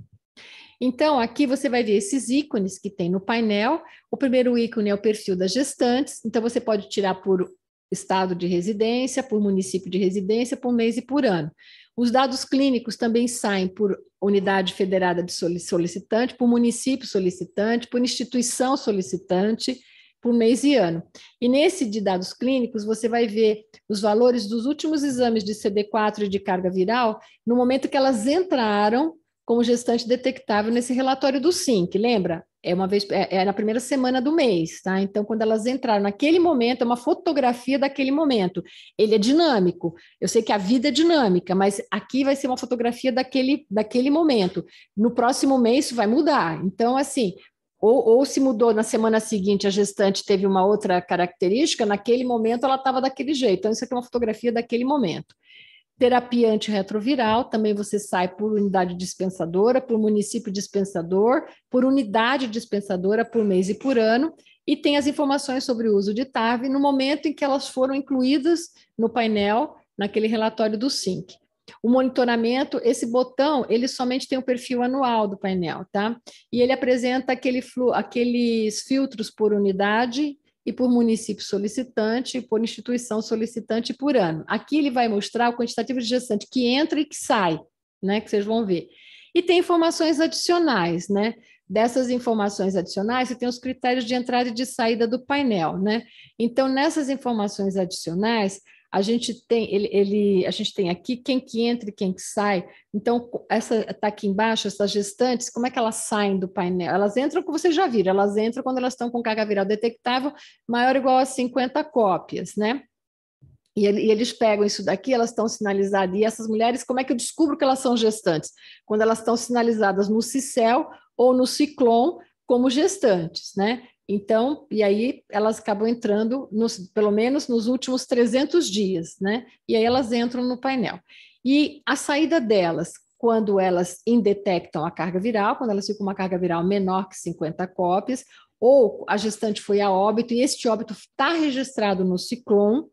Então, aqui você vai ver esses ícones que tem no painel. O primeiro ícone é o perfil das gestantes, então você pode tirar por estado de residência, por município de residência, por mês e por ano. Os dados clínicos também saem por unidade federada de solicitante, por município solicitante, por instituição solicitante, por mês e ano. E nesse de dados clínicos, você vai ver os valores dos últimos exames de CD4 e de carga viral no momento que elas entraram como gestante detectável nesse relatório do SINC, lembra? É uma vez é, é, na primeira semana do mês, tá? Então, quando elas entraram naquele momento, é uma fotografia daquele momento. Ele é dinâmico. Eu sei que a vida é dinâmica, mas aqui vai ser uma fotografia daquele, daquele momento. No próximo mês isso vai mudar. Então, assim, ou, ou, se mudou na semana seguinte, a gestante teve uma outra característica, naquele momento ela estava daquele jeito. Então, isso aqui é uma fotografia daquele momento terapia antirretroviral, também você sai por unidade dispensadora, por município dispensador, por unidade dispensadora por mês e por ano, e tem as informações sobre o uso de TAV no momento em que elas foram incluídas no painel, naquele relatório do SINC. O monitoramento, esse botão, ele somente tem o perfil anual do painel, tá? E ele apresenta aquele aqueles filtros por unidade e por município solicitante, por instituição solicitante por ano. Aqui ele vai mostrar o quantitativo de gestante que entra e que sai, né, que vocês vão ver. E tem informações adicionais, né? Dessas informações adicionais, você tem os critérios de entrada e de saída do painel, né? Então, nessas informações adicionais, a gente tem ele, ele, a gente tem aqui quem que entra e quem que sai. Então essa está aqui embaixo essas gestantes, como é que elas saem do painel? Elas entram, como vocês já viram, elas entram quando elas estão com carga viral detectável maior ou igual a 50 cópias, né? E, e eles pegam isso daqui, elas estão sinalizadas. E essas mulheres, como é que eu descubro que elas são gestantes? Quando elas estão sinalizadas no CICEL ou no Ciclon como gestantes, né? Então, e aí elas acabam entrando, nos, pelo menos nos últimos 300 dias, né? E aí elas entram no painel. E a saída delas, quando elas indetectam a carga viral, quando elas ficam com uma carga viral menor que 50 cópias, ou a gestante foi a óbito e este óbito está registrado no Ciclone,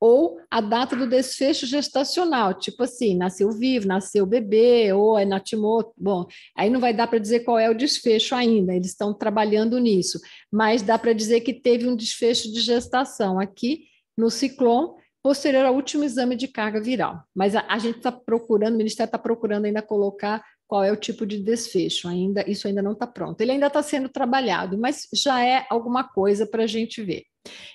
ou a data do desfecho gestacional, tipo assim, nasceu vivo, nasceu bebê, ou é natimoto. bom, aí não vai dar para dizer qual é o desfecho ainda, eles estão trabalhando nisso, mas dá para dizer que teve um desfecho de gestação aqui no ciclone, posterior ao último exame de carga viral. Mas a, a gente está procurando, o Ministério está procurando ainda colocar qual é o tipo de desfecho, ainda isso ainda não está pronto. Ele ainda está sendo trabalhado, mas já é alguma coisa para a gente ver.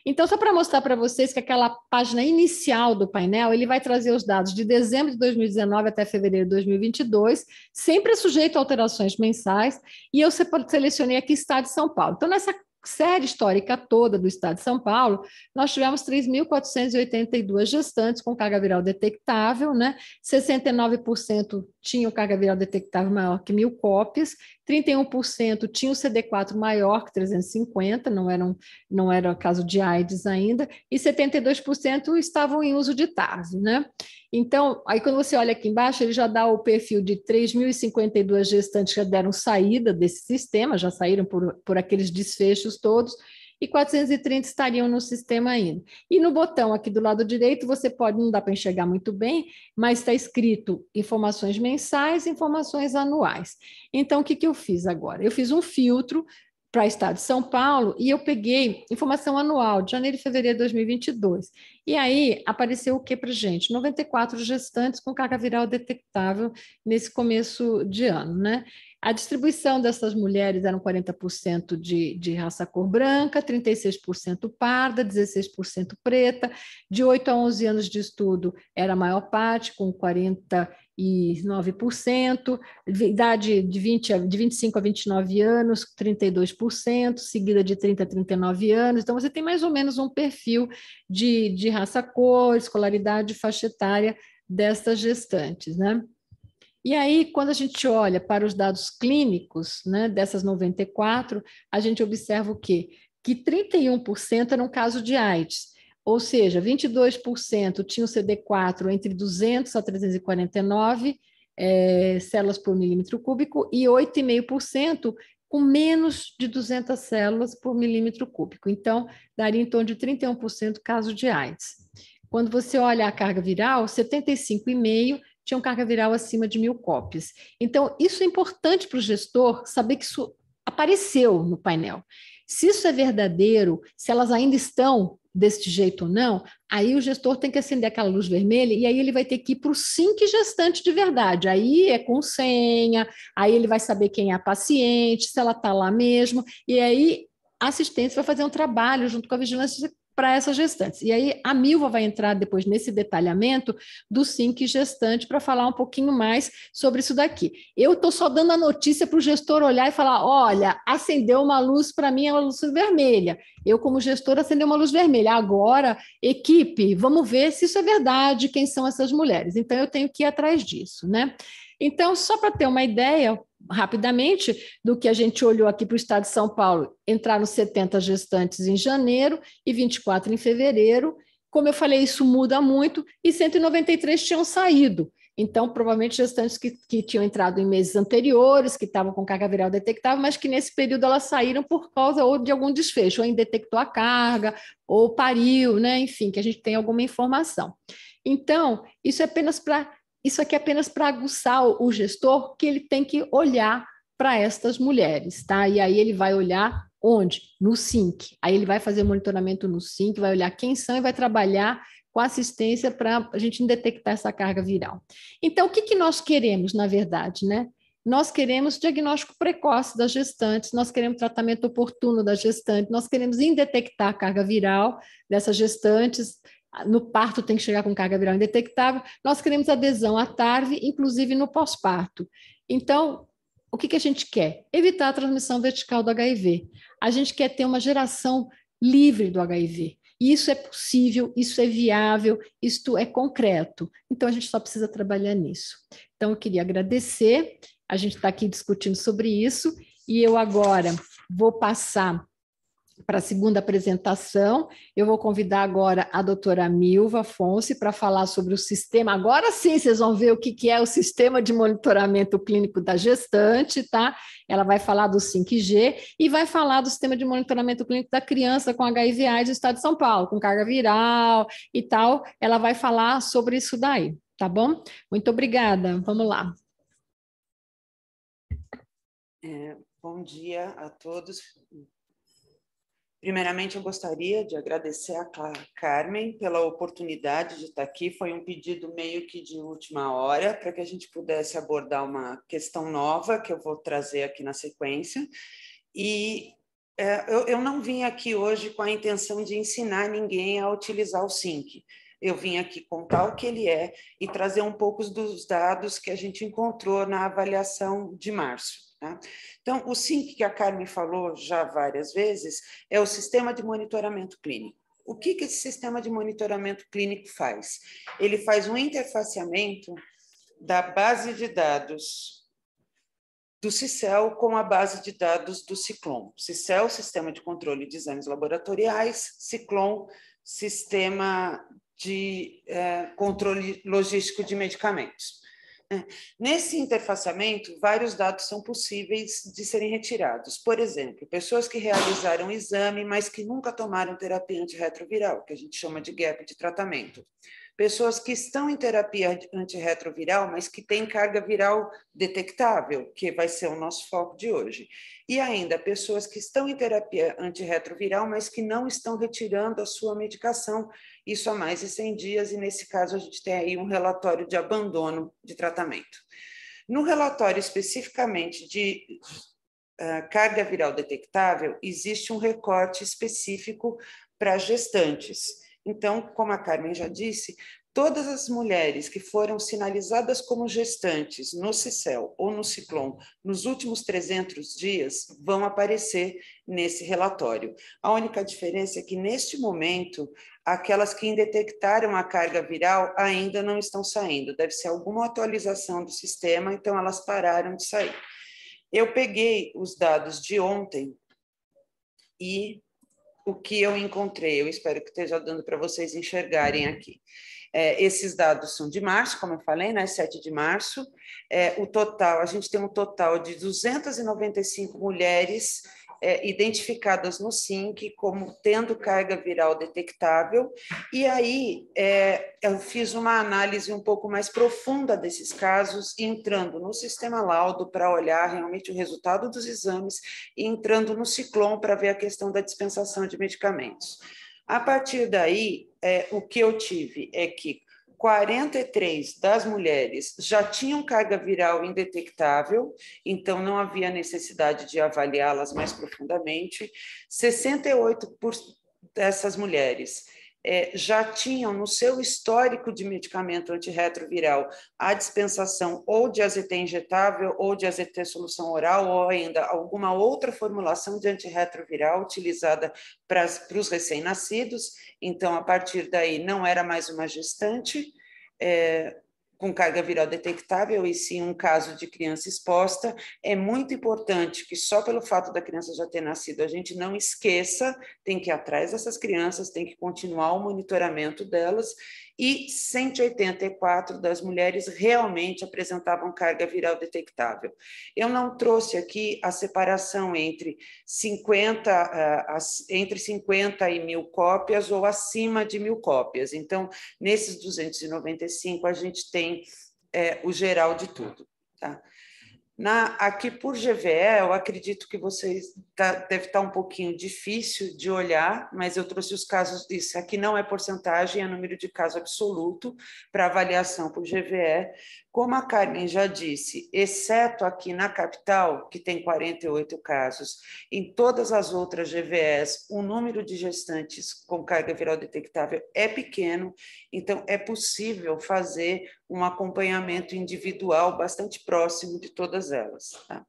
Então, só para mostrar para vocês que aquela página inicial do painel, ele vai trazer os dados de dezembro de 2019 até fevereiro de 2022, sempre sujeito a alterações mensais, e eu selecionei aqui Estado de São Paulo. Então, nessa série histórica toda do Estado de São Paulo, nós tivemos 3.482 gestantes com carga viral detectável, né? 69% tinham carga viral detectável maior que mil cópias, 31% tinha o CD4 maior que 350, não era, não era caso de AIDS ainda, e 72% estavam em uso de TARV, né? Então, aí quando você olha aqui embaixo, ele já dá o perfil de 3.052 gestantes que já deram saída desse sistema, já saíram por, por aqueles desfechos todos, e 430 estariam no sistema ainda. E no botão aqui do lado direito, você pode, não dá para enxergar muito bem, mas está escrito informações mensais, informações anuais. Então, o que, que eu fiz agora? Eu fiz um filtro para o estado de São Paulo e eu peguei informação anual de janeiro e fevereiro de 2022. E aí apareceu o que para gente? 94 gestantes com carga viral detectável nesse começo de ano, né? A distribuição dessas mulheres eram 40% de, de raça cor branca, 36% parda, 16% preta. De 8 a 11 anos de estudo era a maior parte, com 49%. idade de, 20 de 25 a 29 anos, 32%, seguida de 30 a 39 anos. Então, você tem mais ou menos um perfil de, de raça, cor, escolaridade, faixa etária dessas gestantes, né? E aí, quando a gente olha para os dados clínicos né, dessas 94, a gente observa o quê? Que 31% eram caso de AIDS, ou seja, 22% tinham CD4 entre 200 a 349 é, células por milímetro cúbico e 8,5% com menos de 200 células por milímetro cúbico. Então, daria em torno de 31% caso de AIDS. Quando você olha a carga viral, 75,5% tinham carga viral acima de mil cópias. Então, isso é importante para o gestor saber que isso apareceu no painel. Se isso é verdadeiro, se elas ainda estão deste jeito ou não, aí o gestor tem que acender aquela luz vermelha e aí ele vai ter que ir para o SINC gestante de verdade. Aí é com senha, aí ele vai saber quem é a paciente, se ela está lá mesmo, e aí a assistência vai fazer um trabalho junto com a vigilância para essas gestantes. E aí a Milva vai entrar depois nesse detalhamento do SINC gestante para falar um pouquinho mais sobre isso daqui. Eu estou só dando a notícia para o gestor olhar e falar: olha, acendeu uma luz para mim, é uma luz vermelha. Eu, como gestor, acendeu uma luz vermelha. Agora, equipe, vamos ver se isso é verdade, quem são essas mulheres. Então, eu tenho que ir atrás disso, né? Então, só para ter uma ideia, rapidamente do que a gente olhou aqui para o estado de São Paulo. Entraram 70 gestantes em janeiro e 24 em fevereiro. Como eu falei, isso muda muito e 193 tinham saído. Então, provavelmente gestantes que, que tinham entrado em meses anteriores, que estavam com carga viral detectável, mas que nesse período elas saíram por causa ou de algum desfecho, ou indetectou a carga, ou pariu, né? enfim, que a gente tem alguma informação. Então, isso é apenas para isso aqui é apenas para aguçar o gestor que ele tem que olhar para estas mulheres, tá? E aí ele vai olhar onde? No SINC. Aí ele vai fazer monitoramento no SINC, vai olhar quem são e vai trabalhar com assistência para a gente detectar essa carga viral. Então, o que, que nós queremos, na verdade, né? Nós queremos diagnóstico precoce das gestantes, nós queremos tratamento oportuno das gestantes, nós queremos indetectar a carga viral dessas gestantes, no parto tem que chegar com carga viral indetectável. Nós queremos adesão à TARV, inclusive no pós-parto. Então, o que, que a gente quer? Evitar a transmissão vertical do HIV. A gente quer ter uma geração livre do HIV. E isso é possível, isso é viável, isto é concreto. Então, a gente só precisa trabalhar nisso. Então, eu queria agradecer, a gente está aqui discutindo sobre isso, e eu agora vou passar para a segunda apresentação. Eu vou convidar agora a doutora Milva Fonse para falar sobre o sistema. Agora sim, vocês vão ver o que, que é o sistema de monitoramento clínico da gestante, tá? Ela vai falar do 5G e vai falar do sistema de monitoramento clínico da criança com HIV AIDS do Estado de São Paulo, com carga viral e tal. Ela vai falar sobre isso daí, tá bom? Muito obrigada. Vamos lá. É, bom dia a todos. Primeiramente, eu gostaria de agradecer a Carmen pela oportunidade de estar aqui. Foi um pedido meio que de última hora para que a gente pudesse abordar uma questão nova que eu vou trazer aqui na sequência. E é, eu, eu não vim aqui hoje com a intenção de ensinar ninguém a utilizar o SINC. Eu vim aqui contar o que ele é e trazer um pouco dos dados que a gente encontrou na avaliação de março. Tá? Então, o SINC, que a Carmen falou já várias vezes, é o Sistema de Monitoramento Clínico. O que, que esse sistema de monitoramento clínico faz? Ele faz um interfaceamento da base de dados do CICEL com a base de dados do CICLOM. CICEL, Sistema de Controle de Exames Laboratoriais, CICLOM, Sistema de é, controle logístico de medicamentos. Né? Nesse interfaceamento, vários dados são possíveis de serem retirados. Por exemplo, pessoas que realizaram exame, mas que nunca tomaram terapia antirretroviral, que a gente chama de gap de tratamento. Pessoas que estão em terapia antirretroviral, mas que têm carga viral detectável, que vai ser o nosso foco de hoje. E ainda pessoas que estão em terapia antirretroviral, mas que não estão retirando a sua medicação isso há mais de 100 dias, e nesse caso a gente tem aí um relatório de abandono de tratamento. No relatório especificamente de uh, carga viral detectável, existe um recorte específico para gestantes. Então, como a Carmen já disse, todas as mulheres que foram sinalizadas como gestantes no CICEL ou no Ciclom nos últimos 300 dias vão aparecer nesse relatório. A única diferença é que, neste momento, aquelas que indetectaram a carga viral ainda não estão saindo, deve ser alguma atualização do sistema, então elas pararam de sair. Eu peguei os dados de ontem e o que eu encontrei, eu espero que esteja dando para vocês enxergarem aqui. É, esses dados são de março, como eu falei, né, 7 de março. É, o total, a gente tem um total de 295 mulheres é, identificadas no SINC como tendo carga viral detectável, e aí é, eu fiz uma análise um pouco mais profunda desses casos, entrando no sistema laudo para olhar realmente o resultado dos exames e entrando no ciclom para ver a questão da dispensação de medicamentos. A partir daí, é, o que eu tive é que 43 das mulheres já tinham carga viral indetectável, então não havia necessidade de avaliá-las mais profundamente. 68 dessas mulheres é, já tinham no seu histórico de medicamento antirretroviral a dispensação ou de AZT injetável, ou de AZT solução oral, ou ainda alguma outra formulação de antirretroviral utilizada para os recém-nascidos. Então, a partir daí, não era mais uma gestante é, com carga viral detectável e sim um caso de criança exposta, é muito importante que só pelo fato da criança já ter nascido a gente não esqueça, tem que ir atrás dessas crianças, tem que continuar o monitoramento delas e 184 das mulheres realmente apresentavam carga viral detectável. Eu não trouxe aqui a separação entre 50, eh, entre 50 e mil cópias ou acima de mil cópias. Então, nesses 295, a gente tem é, o geral de tudo. Tá? Na, aqui por GVE, eu acredito que vocês tá, deve estar tá um pouquinho difícil de olhar, mas eu trouxe os casos disso. Aqui não é porcentagem, é número de caso absoluto para avaliação por GVE, como a Carmen já disse, exceto aqui na capital, que tem 48 casos, em todas as outras GVS, o número de gestantes com carga viral detectável é pequeno, então é possível fazer um acompanhamento individual bastante próximo de todas elas. Tá?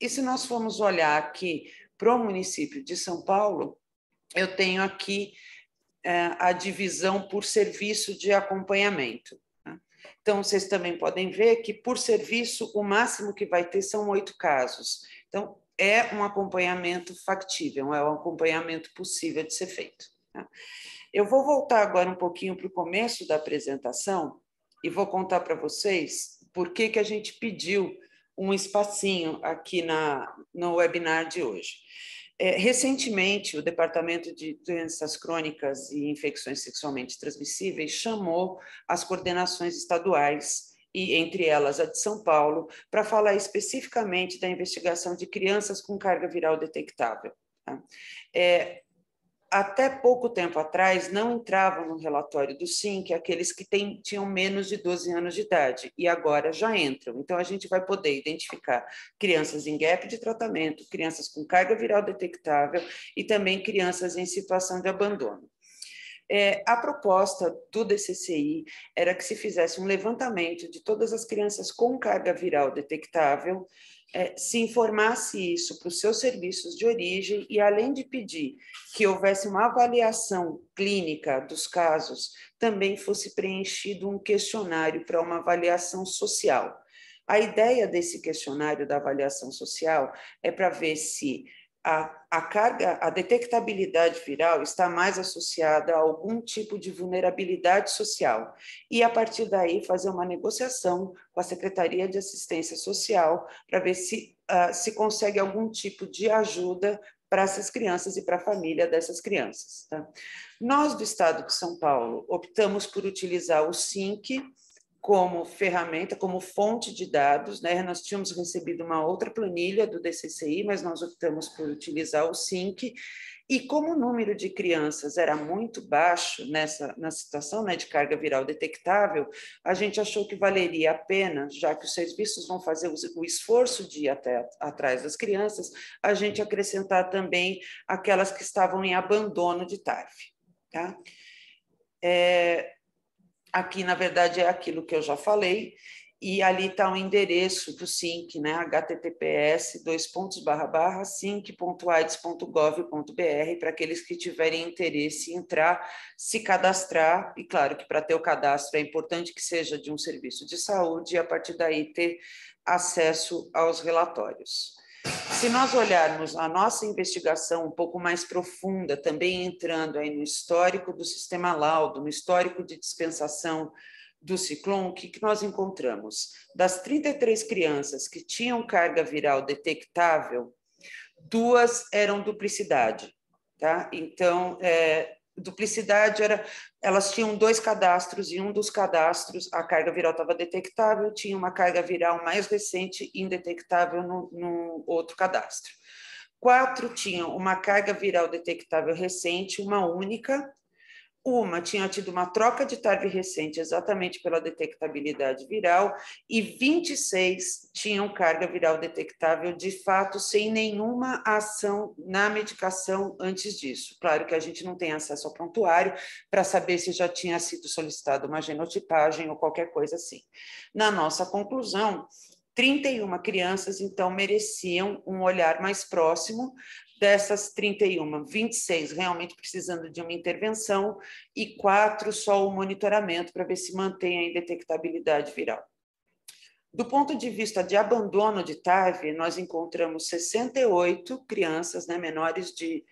E se nós formos olhar aqui para o município de São Paulo, eu tenho aqui eh, a divisão por serviço de acompanhamento. Então, vocês também podem ver que, por serviço, o máximo que vai ter são oito casos. Então, é um acompanhamento factível, é um acompanhamento possível de ser feito. Tá? Eu vou voltar agora um pouquinho para o começo da apresentação e vou contar para vocês por que, que a gente pediu um espacinho aqui na, no webinar de hoje. É, recentemente, o Departamento de Doenças Crônicas e Infecções Sexualmente Transmissíveis chamou as coordenações estaduais, e entre elas a de São Paulo, para falar especificamente da investigação de crianças com carga viral detectável. Tá? É, até pouco tempo atrás, não entravam no relatório do SINC aqueles que tem, tinham menos de 12 anos de idade, e agora já entram. Então, a gente vai poder identificar crianças em gap de tratamento, crianças com carga viral detectável e também crianças em situação de abandono. É, a proposta do DCCI era que se fizesse um levantamento de todas as crianças com carga viral detectável, é, se informasse isso para os seus serviços de origem e, além de pedir que houvesse uma avaliação clínica dos casos, também fosse preenchido um questionário para uma avaliação social. A ideia desse questionário da avaliação social é para ver se a, a carga, a detectabilidade viral está mais associada a algum tipo de vulnerabilidade social e a partir daí fazer uma negociação com a Secretaria de Assistência Social para ver se uh, se consegue algum tipo de ajuda para essas crianças e para a família dessas crianças. Tá? Nós, do Estado de São Paulo, optamos por utilizar o SINC, como ferramenta, como fonte de dados. Né? Nós tínhamos recebido uma outra planilha do DCCI, mas nós optamos por utilizar o SINC. E como o número de crianças era muito baixo nessa na situação né, de carga viral detectável, a gente achou que valeria a pena, já que os serviços vão fazer o esforço de ir até atrás das crianças, a gente acrescentar também aquelas que estavam em abandono de TARF. Tá? É, Aqui, na verdade, é aquilo que eu já falei, e ali está o endereço do SINC, né? https dois pontos barra barra para aqueles que tiverem interesse em entrar, se cadastrar, e claro que para ter o cadastro é importante que seja de um serviço de saúde e a partir daí ter acesso aos relatórios. Se nós olharmos a nossa investigação um pouco mais profunda, também entrando aí no histórico do sistema laudo, no histórico de dispensação do ciclone, o que, que nós encontramos? Das 33 crianças que tinham carga viral detectável, duas eram duplicidade. Tá? Então, é, duplicidade era elas tinham dois cadastros e um dos cadastros a carga viral estava detectável tinha uma carga viral mais recente indetectável no, no outro cadastro quatro tinham uma carga viral detectável recente uma única uma tinha tido uma troca de TARV recente, exatamente pela detectabilidade viral, e 26 tinham carga viral detectável de fato, sem nenhuma ação na medicação antes disso. Claro que a gente não tem acesso ao prontuário para saber se já tinha sido solicitada uma genotipagem ou qualquer coisa assim. Na nossa conclusão, 31 crianças, então, mereciam um olhar mais próximo, dessas 31, 26 realmente precisando de uma intervenção e quatro só o monitoramento para ver se mantém a indetectabilidade viral. Do ponto de vista de abandono de TAV, nós encontramos 68 crianças né, menores de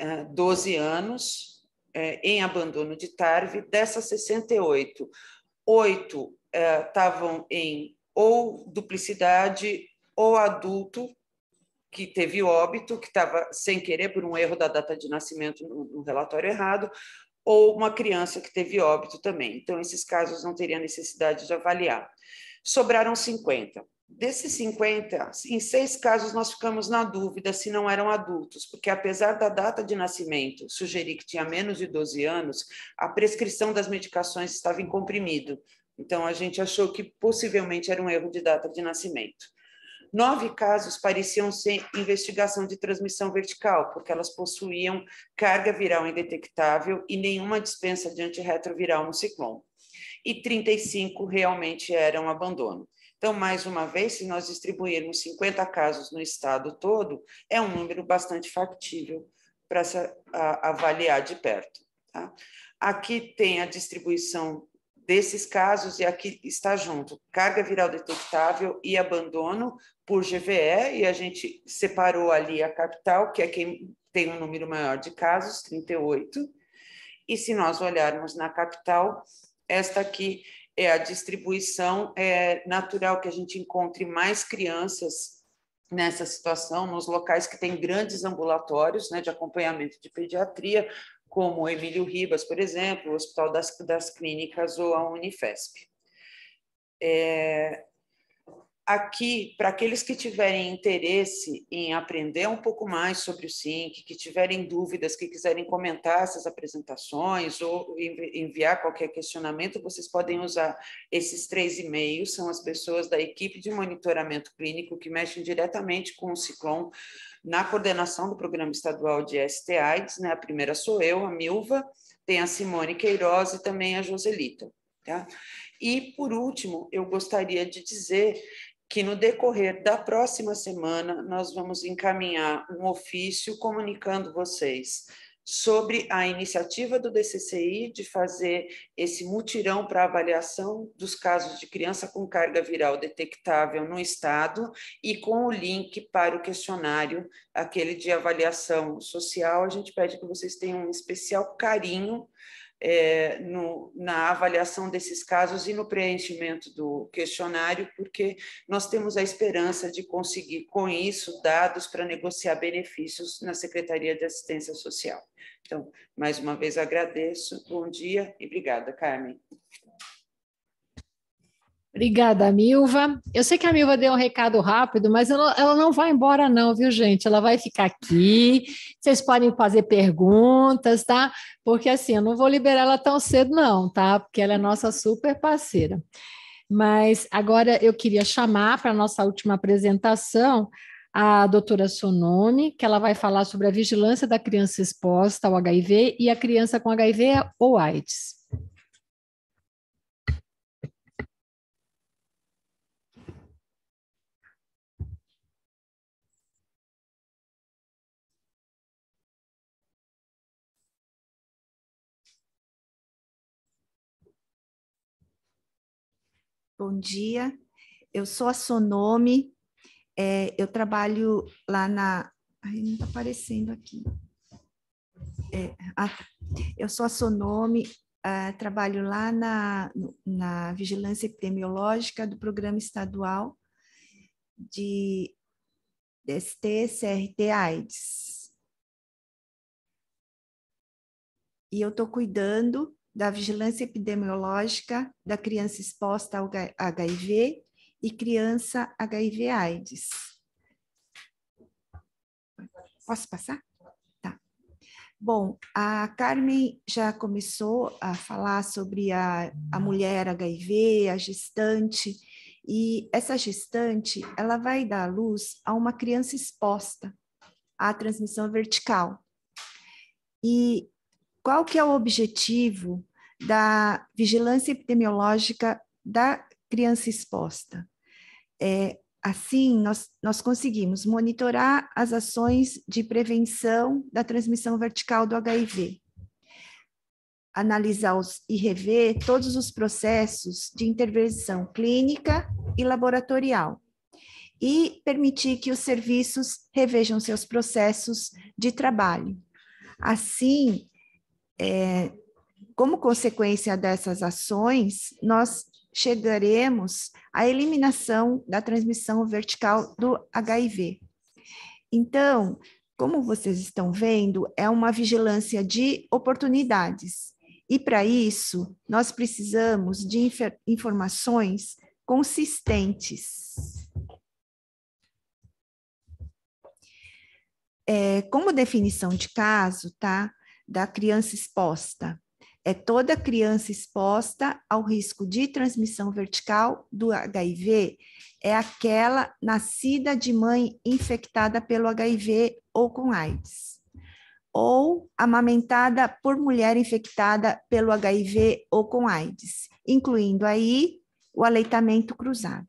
uh, eh, 12 anos eh, em abandono de TARV. Dessas 68, oito eh, estavam eh, em ou duplicidade ou adulto que teve óbito, que estava sem querer por um erro da data de nascimento no, relatório errado, ou uma criança que teve óbito também. Então, esses casos não teria necessidade de avaliar. Sobraram 50. Desses 50, em seis casos nós ficamos na dúvida se não eram adultos, porque apesar da data de nascimento sugerir que tinha menos de 12 anos, a prescrição das medicações estava em comprimido. Então a gente achou que possivelmente era um erro de data de nascimento. Nove casos pareciam ser investigação de transmissão vertical, porque elas possuíam carga viral indetectável e nenhuma dispensa de antirretroviral no ciclone. E 35 realmente eram abandono. Então, mais uma vez, se nós distribuirmos 50 casos no estado todo, é um número bastante factível para se avaliar de perto. Tá? Aqui tem a distribuição desses casos, e aqui está junto carga viral detectável e abandono, por GVE e a gente separou ali a capital, que é quem tem um número maior de casos, 38. E se nós olharmos na capital, esta aqui é a distribuição é natural que a gente encontre mais crianças nessa situação nos locais que tem grandes ambulatórios né, de acompanhamento de pediatria, como o Emílio Ribas, por exemplo, o Hospital das, das Clínicas ou a Unifesp. É, aqui, para aqueles que tiverem interesse em aprender um pouco mais sobre o SINC, que tiverem dúvidas, que quiserem comentar essas apresentações ou enviar qualquer questionamento, vocês podem usar esses três e-mails, são as pessoas da equipe de monitoramento clínico que mexem diretamente com o Ciclom na coordenação do programa estadual de STIs. né? a primeira sou eu, a Milva, tem a Simone Queiroz e também a Joselita. Tá? E, por último, eu gostaria de dizer que no decorrer da próxima semana nós vamos encaminhar um ofício comunicando vocês sobre a iniciativa do DCCI de fazer esse mutirão para avaliação dos casos de criança com carga viral detectável no estado e com o link para o questionário aquele de avaliação social. A gente pede que vocês tenham um especial carinho é, no, na avaliação desses casos e no preenchimento do questionário, porque nós temos a esperança de conseguir, com isso, dados para negociar benefícios na Secretaria de Assistência Social. Então, mais uma vez agradeço, bom dia e obrigada, Carmen. Obrigada, Milva. Eu sei que a Milva deu um recado rápido, mas ela, não vai embora, não, viu, gente? Ela vai ficar aqui. Vocês podem fazer perguntas, tá? Porque assim, eu não vou liberar ela tão cedo, não, tá? Porque ela é nossa super parceira. Mas agora eu queria chamar para a nossa última apresentação a doutora Sonome, que ela vai falar sobre a vigilância da criança exposta ao HIV e a criança com HIV ou AIDS. Bom dia, eu sou a Sonome, é, eu trabalho lá na. Ai, não está aparecendo aqui. É, ah, tá. eu sou a Sonome, uh, trabalho lá na, na Vigilância Epidemiológica do Programa Estadual de DST, CRT, AIDS. E eu estou cuidando da vigilância epidemiológica da criança exposta ao HIV e criança HIV-AIDS. Posso passar? Tá. Bom, a Carmen já começou a falar sobre a, a mulher HIV, a gestante, e essa gestante, ela vai dar luz a uma criança exposta à transmissão vertical. E qual que é o objetivo da vigilância epidemiológica da criança exposta? É, assim, nós, nós conseguimos monitorar as ações de prevenção da transmissão vertical do HIV, analisar os, e rever todos os processos de intervenção clínica e laboratorial, e permitir que os serviços revejam seus processos de trabalho. Assim, é, como consequência dessas ações, nós chegaremos à eliminação da transmissão vertical do HIV. Então, como vocês estão vendo, é uma vigilância de oportunidades. E para isso, nós precisamos de informações consistentes. É, como definição de caso, tá? da criança exposta. É toda criança exposta ao risco de transmissão vertical do HIV, é aquela nascida de mãe infectada pelo HIV ou com AIDS, ou amamentada por mulher infectada pelo HIV ou com AIDS, incluindo aí o aleitamento cruzado.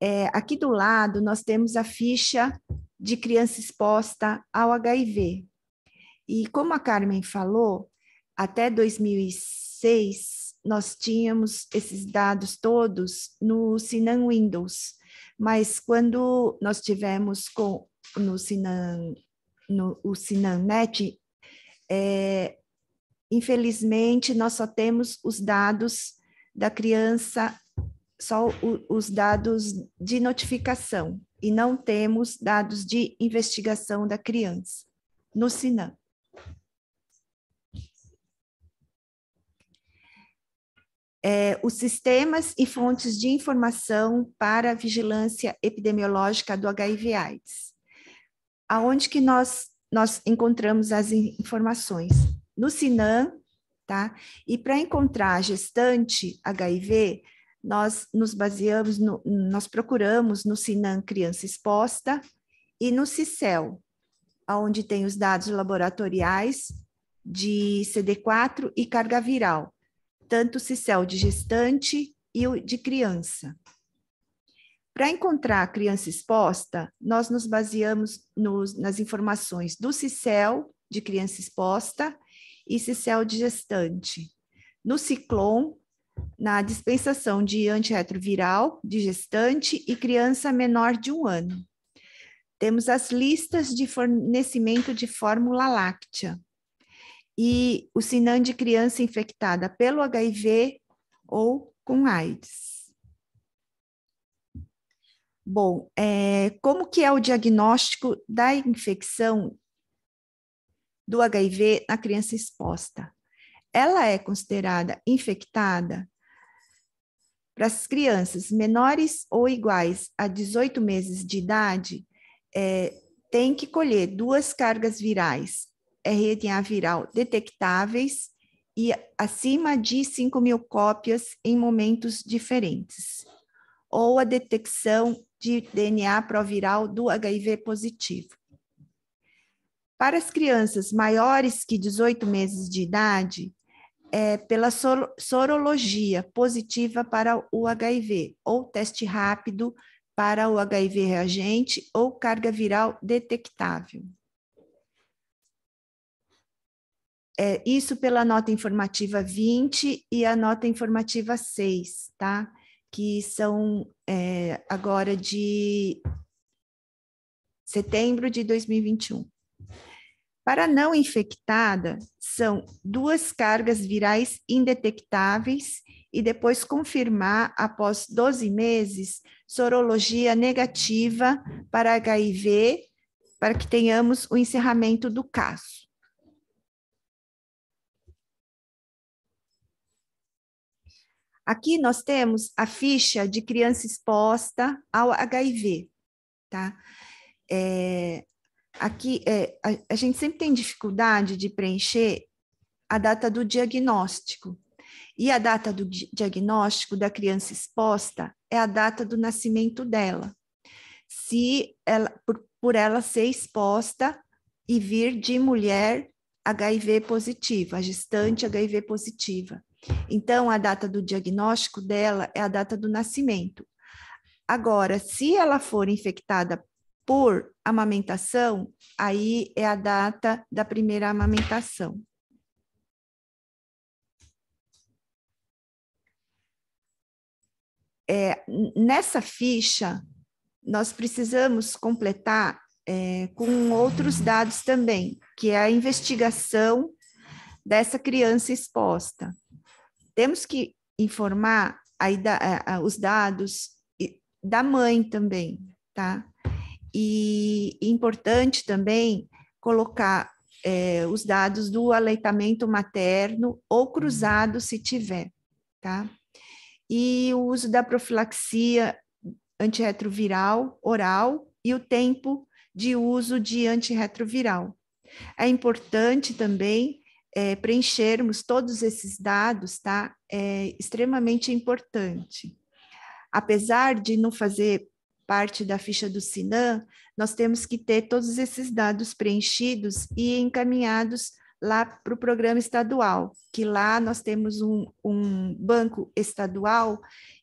É, aqui do lado, nós temos a ficha de criança exposta ao HIV, e como a Carmen falou, até 2006 nós tínhamos esses dados todos no Sinan Windows, mas quando nós tivemos com, no Sinan no o Net, é, infelizmente nós só temos os dados da criança, só o, os dados de notificação e não temos dados de investigação da criança no Sinan. é, os sistemas e fontes de informação para a vigilância epidemiológica do HIV/AIDS. Aonde que nós nós encontramos as informações? No Sinan, tá? E para encontrar gestante HIV, nós nos baseamos, no, nós procuramos no Sinan Criança Exposta e no CICEL, onde tem os dados laboratoriais de CD4 e carga viral tanto o cicel de gestante e o de criança. Para encontrar a criança exposta, nós nos baseamos nos, nas informações do CICEL, de criança exposta, e CICEL de gestante. No ciclom, na dispensação de antirretroviral de gestante e criança menor de um ano. Temos as listas de fornecimento de fórmula láctea, e o sinan de criança infectada pelo HIV ou com AIDS. Bom, é, como que é o diagnóstico da infecção do HIV na criança exposta? Ela é considerada infectada para as crianças menores ou iguais a 18 meses de idade, é, tem que colher duas cargas virais RNA viral detectáveis e acima de 5 mil cópias em momentos diferentes, ou a detecção de DNA proviral do HIV positivo. Para as crianças maiores que 18 meses de idade, é pela sorologia positiva para o HIV, ou teste rápido para o HIV reagente ou carga viral detectável. é, isso pela nota informativa 20 e a nota informativa 6, tá? Que são é, agora de setembro de 2021. Para não infectada, são duas cargas virais indetectáveis e depois confirmar, após 12 meses, sorologia negativa para HIV, para que tenhamos o encerramento do caso. Aqui nós temos a ficha de criança exposta ao HIV, tá? É, aqui é, a, a gente sempre tem dificuldade de preencher a data do diagnóstico. E a data do diagnóstico da criança exposta é a data do nascimento dela. Se ela, por, por ela ser exposta e vir de mulher HIV positiva, gestante HIV positiva. Então, a data do diagnóstico dela é a data do nascimento. Agora, se ela for infectada por amamentação, aí é a data da primeira amamentação. É, nessa ficha, nós precisamos completar é, com outros dados também, que é a investigação dessa criança exposta temos que informar a, a, os dados da mãe também, tá? E importante também colocar é, os dados do aleitamento materno ou cruzado, se tiver, tá? E o uso da profilaxia antirretroviral oral e o tempo de uso de antirretroviral. É importante também é, preenchermos todos esses dados, tá? É extremamente importante. Apesar de não fazer parte da ficha do Sinan, nós temos que ter todos esses dados preenchidos e encaminhados lá para o programa estadual, que lá nós temos um, um banco estadual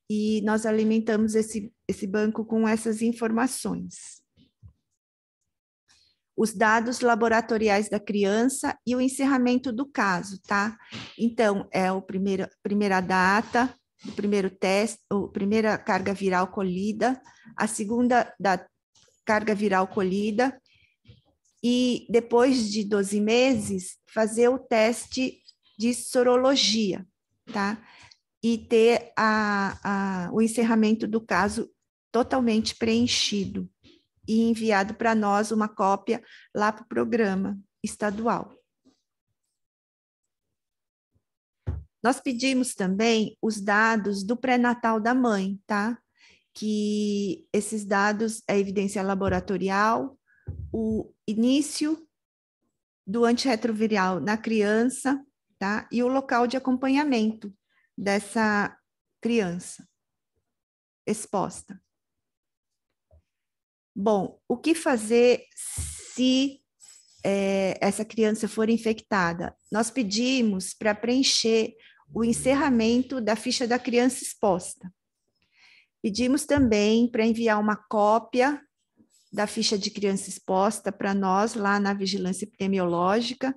e nós alimentamos esse, esse banco com essas informações os dados laboratoriais da criança e o encerramento do caso, tá? Então, é o primeira data o primeiro teste, a primeira carga viral colhida, a segunda da carga viral colhida, e depois de 12 meses, fazer o teste de sorologia, tá? E ter a, a, o encerramento do caso totalmente preenchido e enviado para nós uma cópia lá para o programa estadual. Nós pedimos também os dados do pré-natal da mãe, tá? Que esses dados é evidência laboratorial, o início do antirretroviral na criança, tá? E o local de acompanhamento dessa criança exposta. Bom, o que fazer se é, essa criança for infectada? Nós pedimos para preencher o encerramento da ficha da criança exposta. Pedimos também para enviar uma cópia da ficha de criança exposta para nós lá na vigilância epidemiológica,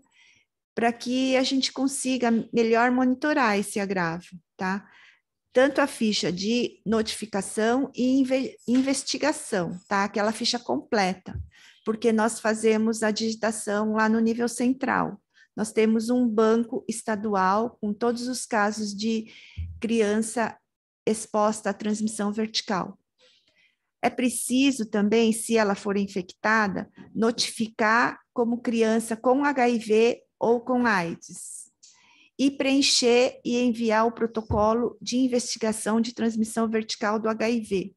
para que a gente consiga melhor monitorar esse agravo, tá? tanto a ficha de notificação e inve investigação, tá? Aquela ficha completa, porque nós fazemos a digitação lá no nível central. Nós temos um banco estadual com todos os casos de criança exposta à transmissão vertical. É preciso também, se ela for infectada, notificar como criança com HIV ou com AIDS e preencher e enviar o protocolo de investigação de transmissão vertical do HIV.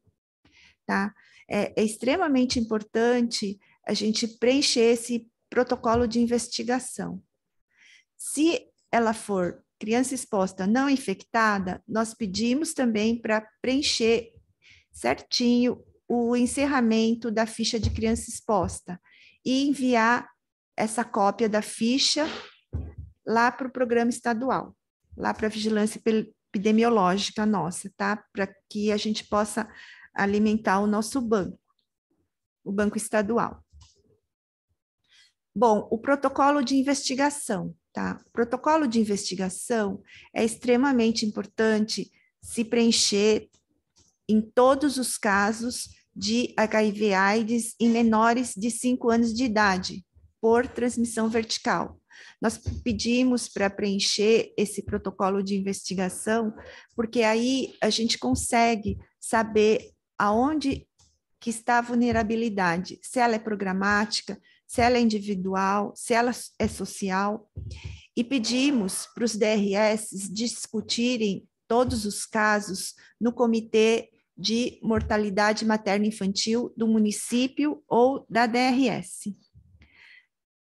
Tá? É, é extremamente importante a gente preencher esse protocolo de investigação. Se ela for criança exposta não infectada, nós pedimos também para preencher certinho o encerramento da ficha de criança exposta e enviar essa cópia da ficha lá para o programa estadual, lá para a vigilância epidemiológica nossa, tá? Para que a gente possa alimentar o nosso banco, o banco estadual. Bom, o protocolo de investigação, tá? O protocolo de investigação é extremamente importante se preencher em todos os casos de HIV/AIDS em menores de 5 anos de idade por transmissão vertical. Nós pedimos para preencher esse protocolo de investigação, porque aí a gente consegue saber aonde que está a vulnerabilidade, se ela é programática, se ela é individual, se ela é social. E pedimos para os DRS discutirem todos os casos no comitê de mortalidade materna infantil do município ou da DRS.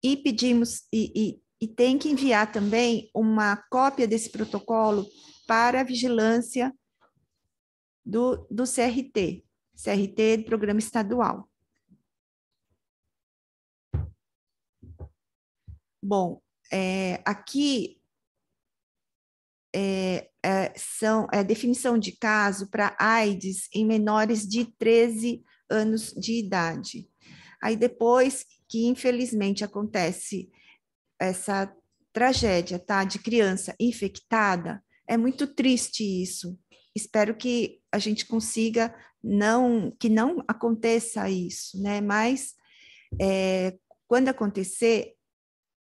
E pedimos e, e e tem que enviar também uma cópia desse protocolo para a vigilância do, do CRT, CRT do Programa Estadual. Bom, é, aqui é, é, são é, definição de caso para AIDS em menores de 13 anos de idade. Aí depois que infelizmente acontece essa tragédia, tá? De criança infectada. É muito triste isso. Espero que a gente consiga não que não aconteça isso, né? Mas é, quando acontecer,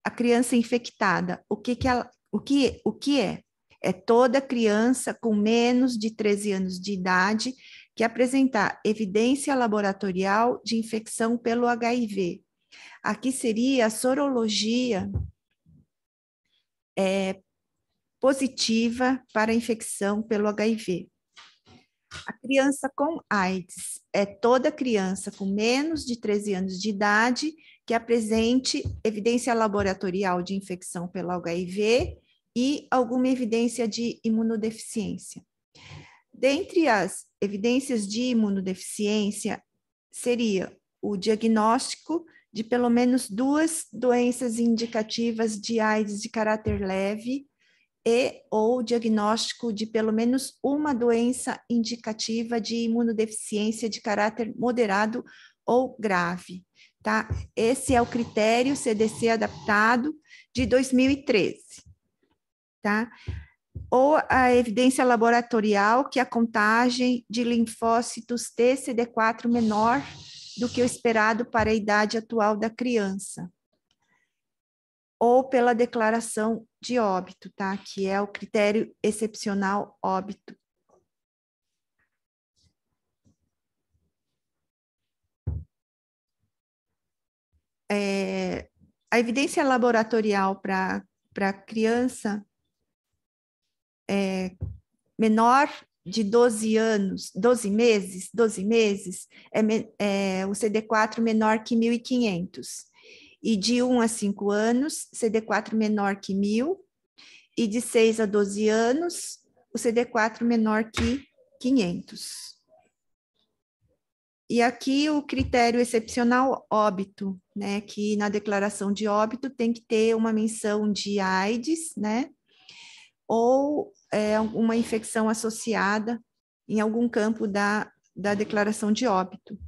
a criança infectada, o que que ela, o que o que é? É toda criança com menos de 13 anos de idade que apresentar evidência laboratorial de infecção pelo HIV, Aqui seria a sorologia é, positiva para a infecção pelo HIV. A criança com AIDS é toda criança com menos de 13 anos de idade que apresente evidência laboratorial de infecção pelo HIV e alguma evidência de imunodeficiência. Dentre as evidências de imunodeficiência seria o diagnóstico de pelo menos duas doenças indicativas de AIDS de caráter leve e ou diagnóstico de pelo menos uma doença indicativa de imunodeficiência de caráter moderado ou grave, tá? Esse é o critério CDC adaptado de 2013, tá? Ou a evidência laboratorial que a contagem de linfócitos T CD4 menor do que o esperado para a idade atual da criança, ou pela declaração de óbito, tá? Que é o critério excepcional óbito. É, a evidência laboratorial para a criança é menor de 12 anos, 12 meses, 12 meses, é, é o CD4 menor que 1.500. E de 1 a 5 anos, CD4 menor que 1.000. E de 6 a 12 anos, o CD4 menor que 500. E aqui o critério excepcional óbito, né, que na declaração de óbito tem que ter uma menção de AIDS, né, ou é, uma infecção associada em algum campo da, da declaração de óbito.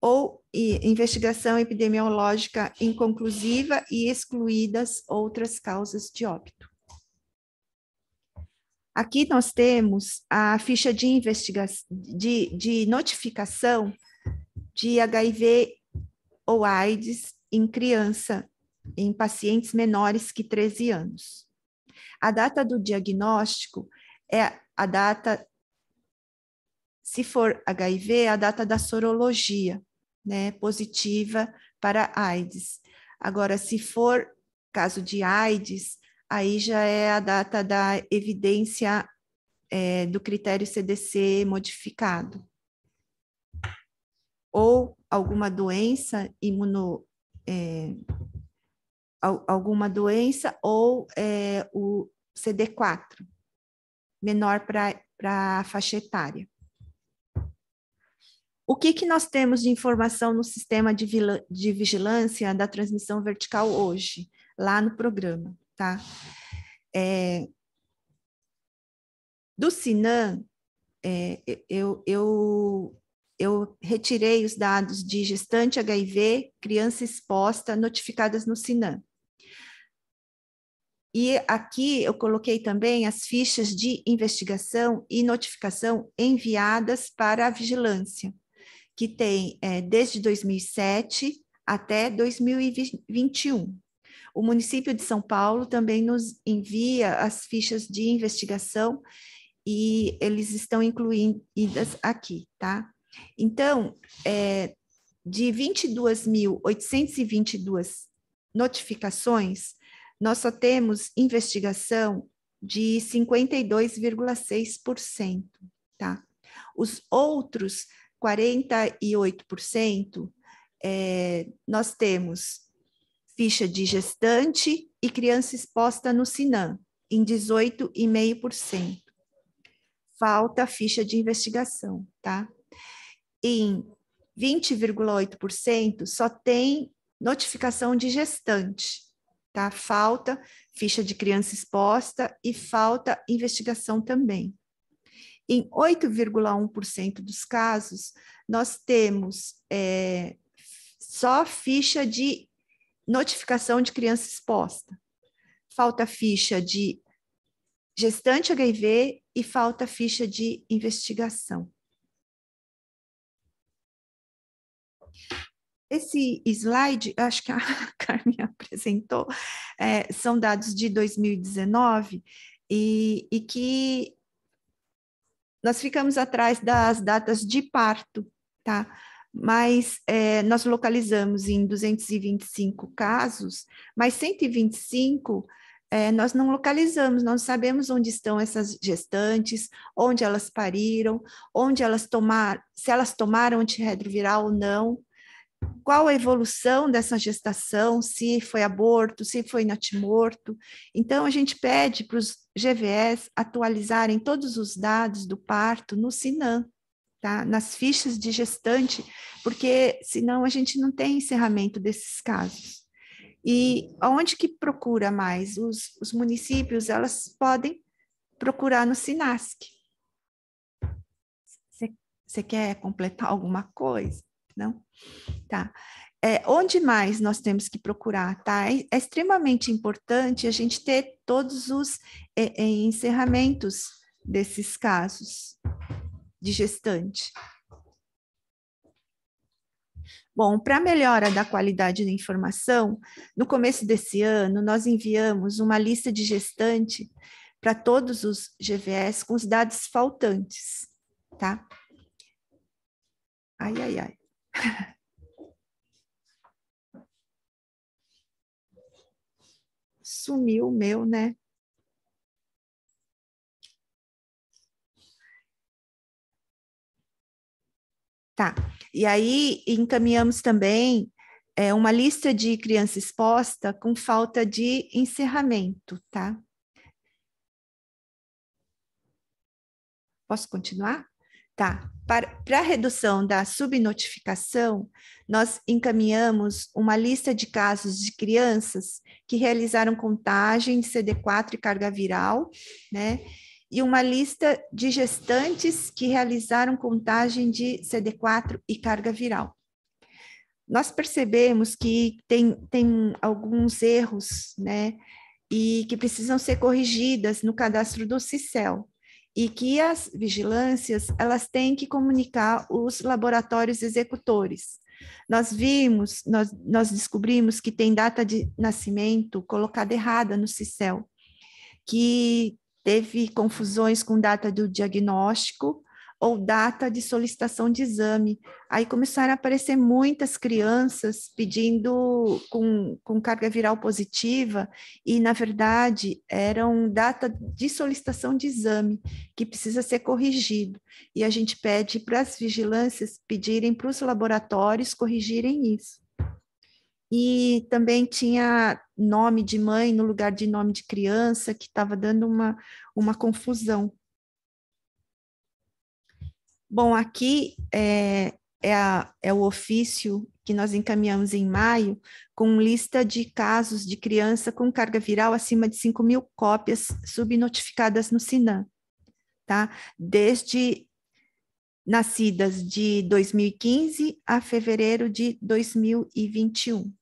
Ou e, investigação epidemiológica inconclusiva e excluídas outras causas de óbito. Aqui nós temos a ficha de, investiga de, de notificação de HIV ou AIDS em criança, em pacientes menores que 13 anos. A data do diagnóstico é a data, se for HIV, é a data da sorologia, né, positiva para AIDS. Agora, se for caso de AIDS, aí já é a data da evidência é, do critério CDC modificado. Ou alguma doença imuno, é, alguma doença ou é, o CD4, menor para a faixa etária. O que, que nós temos de informação no sistema de, de vigilância da transmissão vertical hoje, lá no programa, tá? É, do Sinan, é, eu, eu, eu retirei os dados de gestante HIV, criança exposta, notificadas no Sinan. E aqui eu coloquei também as fichas de investigação e notificação enviadas para a vigilância, que tem é, desde 2007 até 2021. O município de São Paulo também nos envia as fichas de investigação e eles estão incluídas aqui, tá? Então, é, de 22.822 notificações, nós só temos investigação de 52,6%, tá? Os outros 48%, é, nós temos ficha de gestante e criança exposta no SINAM, em 18,5%. Falta ficha de investigação, tá? Em 20,8% só tem notificação de gestante tá? Falta ficha de criança exposta e falta investigação também. Em 8,1% dos casos, nós temos é, só ficha de notificação de criança exposta. Falta ficha de gestante HIV e falta ficha de investigação. Esse slide, acho que a <laughs> Carmen <laughs> apresentou, é, são dados de 2019 e, e que nós ficamos atrás das datas de parto, tá? Mas é, nós localizamos em 225 casos, mas 125 é, nós não localizamos, não sabemos onde estão essas gestantes, onde elas pariram, onde elas tomaram, se elas tomaram antirretroviral ou não, qual a evolução dessa gestação, se foi aborto, se foi natimorto. Então, a gente pede para os GVS atualizarem todos os dados do parto no SINAM, tá? nas fichas de gestante, porque senão a gente não tem encerramento desses casos. E onde que procura mais? Os, os municípios, elas podem procurar no SINASC. Você quer completar alguma coisa? não? Tá. É, onde mais nós temos que procurar, tá? É, é extremamente importante a gente ter todos os é, é, encerramentos desses casos de gestante. Bom, para melhora da qualidade da informação, no começo desse ano, nós enviamos uma lista de gestante para todos os GVS com os dados faltantes, tá? Ai, ai, ai. Sumiu o meu, né? Tá. E aí encaminhamos também é, uma lista de criança exposta com falta de encerramento, tá? Posso continuar? Tá. Para, para a redução da subnotificação, nós encaminhamos uma lista de casos de crianças que realizaram contagem de CD4 e carga viral, né? E uma lista de gestantes que realizaram contagem de CD4 e carga viral. Nós percebemos que tem, tem alguns erros, né? E que precisam ser corrigidas no cadastro do CICEL e que as vigilâncias elas têm que comunicar os laboratórios executores. Nós vimos, nós, nós descobrimos que tem data de nascimento colocada errada no CICEL, que teve confusões com data do diagnóstico, ou data de solicitação de exame. Aí começaram a aparecer muitas crianças pedindo com, com carga viral positiva, e na verdade eram data de solicitação de exame, que precisa ser corrigido. E a gente pede para as vigilâncias pedirem para os laboratórios corrigirem isso. E também tinha nome de mãe no lugar de nome de criança, que estava dando uma, uma confusão Bom, aqui é, é, a, é o ofício que nós encaminhamos em maio, com lista de casos de criança com carga viral acima de 5 mil cópias subnotificadas no Sinan, tá? Desde nascidas de 2015 a fevereiro de 2021,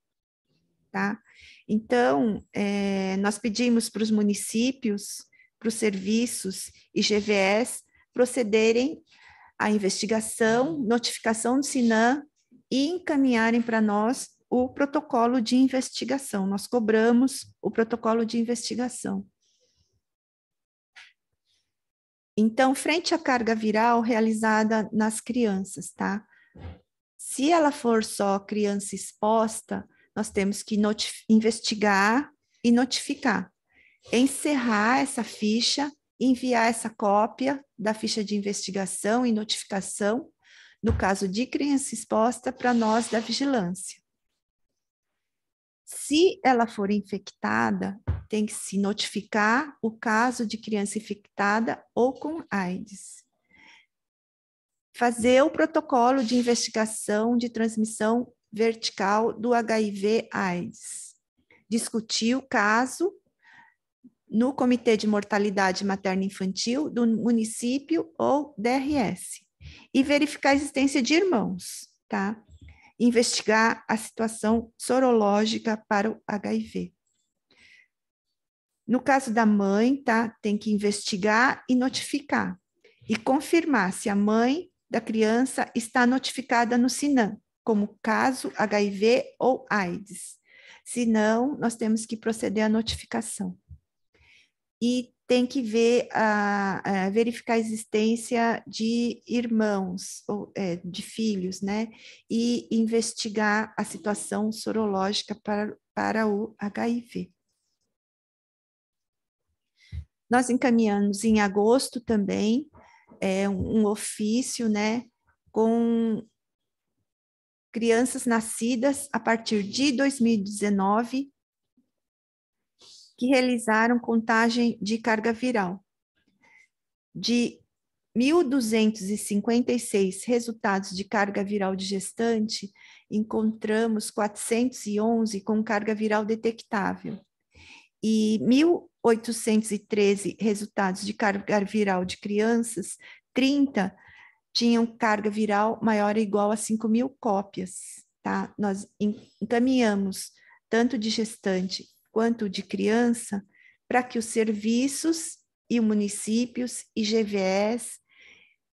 tá? Então, é, nós pedimos para os municípios, para os serviços e GVS procederem a investigação, notificação do SINAM e encaminharem para nós o protocolo de investigação. Nós cobramos o protocolo de investigação. Então, frente à carga viral realizada nas crianças, tá? Se ela for só criança exposta, nós temos que investigar e notificar. Encerrar essa ficha enviar essa cópia da ficha de investigação e notificação, no caso de criança exposta, para nós da vigilância. Se ela for infectada, tem que se notificar o caso de criança infectada ou com AIDS. Fazer o protocolo de investigação de transmissão vertical do HIV/AIDS. Discutir o caso no Comitê de Mortalidade Materna Infantil do município ou DRS e verificar a existência de irmãos, tá? Investigar a situação sorológica para o HIV. No caso da mãe, tá? Tem que investigar e notificar e confirmar se a mãe da criança está notificada no SINAM, como caso HIV ou AIDS. Se não, nós temos que proceder à notificação e tem que ver a, a verificar a existência de irmãos ou é, de filhos, né? E investigar a situação sorológica para, para o HIV. Nós encaminhamos em agosto também é, um ofício, né, com crianças nascidas a partir de 2019 que realizaram contagem de carga viral. De 1.256 resultados de carga viral de gestante, encontramos 411 com carga viral detectável e 1.813 resultados de carga viral de crianças, 30 tinham carga viral maior ou igual a 5.000 cópias. Tá? Nós encaminhamos tanto de gestante quanto de criança, para que os serviços e municípios e GVS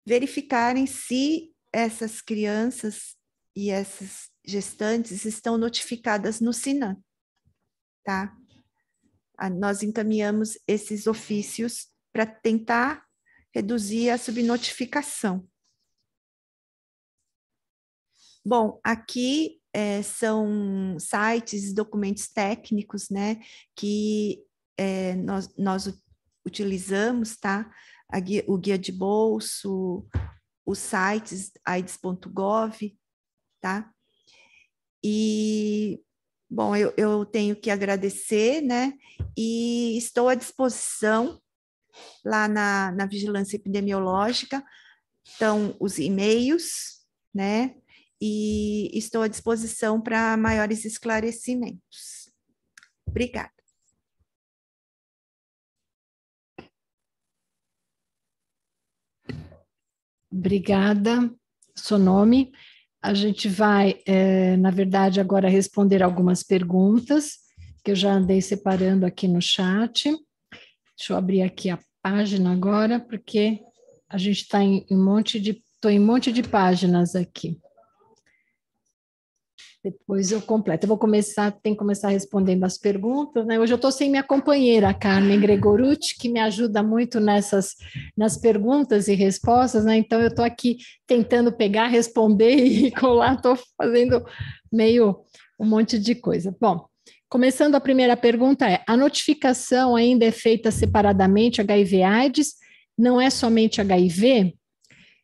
verificarem se essas crianças e essas gestantes estão notificadas no Sinan, tá? Nós encaminhamos esses ofícios para tentar reduzir a subnotificação. Bom, aqui é, são sites, documentos técnicos, né, que é, nós, nós utilizamos, tá? Guia, o guia de bolso, os sites AIDS.gov, tá? E, bom, eu, eu tenho que agradecer, né? E estou à disposição lá na, na vigilância epidemiológica. Então, os e-mails, né? e estou à disposição para maiores esclarecimentos. Obrigada. Obrigada, seu nome. A gente vai, é, na verdade, agora responder algumas perguntas que eu já andei separando aqui no chat. Deixa eu abrir aqui a página agora, porque a gente está em, em, um monte de, estou em um monte de páginas aqui. Depois eu completo. Eu vou começar, tem que começar respondendo as perguntas, né? Hoje eu estou sem minha companheira, Carmen Gregorucci, que me ajuda muito nessas nas perguntas e respostas, né? Então eu estou aqui tentando pegar, responder e <laughs> colar, estou fazendo meio um monte de coisa. Bom, começando a primeira pergunta é: a notificação ainda é feita separadamente HIV/AIDS? Não é somente HIV?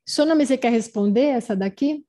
Sonome, você quer responder essa daqui?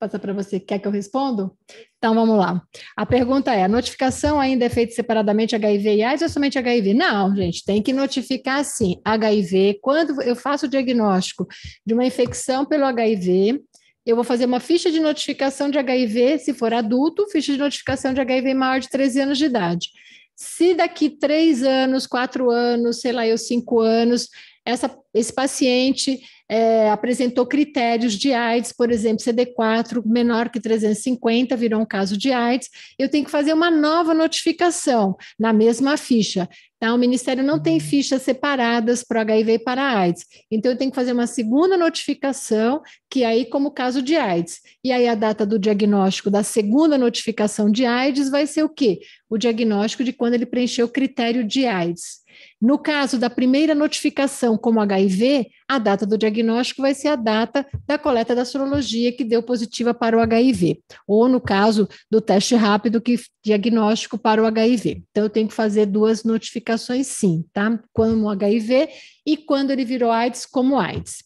passar para você. Quer que eu respondo? Então vamos lá. A pergunta é: a notificação ainda é feita separadamente HIV e AIDS ou somente HIV? Não, gente, tem que notificar sim. HIV, quando eu faço o diagnóstico de uma infecção pelo HIV, eu vou fazer uma ficha de notificação de HIV, se for adulto, ficha de notificação de HIV maior de 13 anos de idade. Se daqui três anos, quatro anos, sei lá, eu cinco anos, essa, esse paciente é, apresentou critérios de AIDS, por exemplo, CD4 menor que 350 virou um caso de AIDS, eu tenho que fazer uma nova notificação na mesma ficha. Tá? O Ministério não tem uhum. fichas separadas para HIV e para AIDS. Então, eu tenho que fazer uma segunda notificação, que é aí, como caso de AIDS. E aí, a data do diagnóstico da segunda notificação de AIDS vai ser o quê? O diagnóstico de quando ele preencheu o critério de AIDS. No caso da primeira notificação como HIV, a data do diagnóstico vai ser a data da coleta da sorologia que deu positiva para o HIV, ou no caso do teste rápido que diagnóstico para o HIV. Então eu tenho que fazer duas notificações sim, tá? Como HIV e quando ele virou AIDS como AIDS.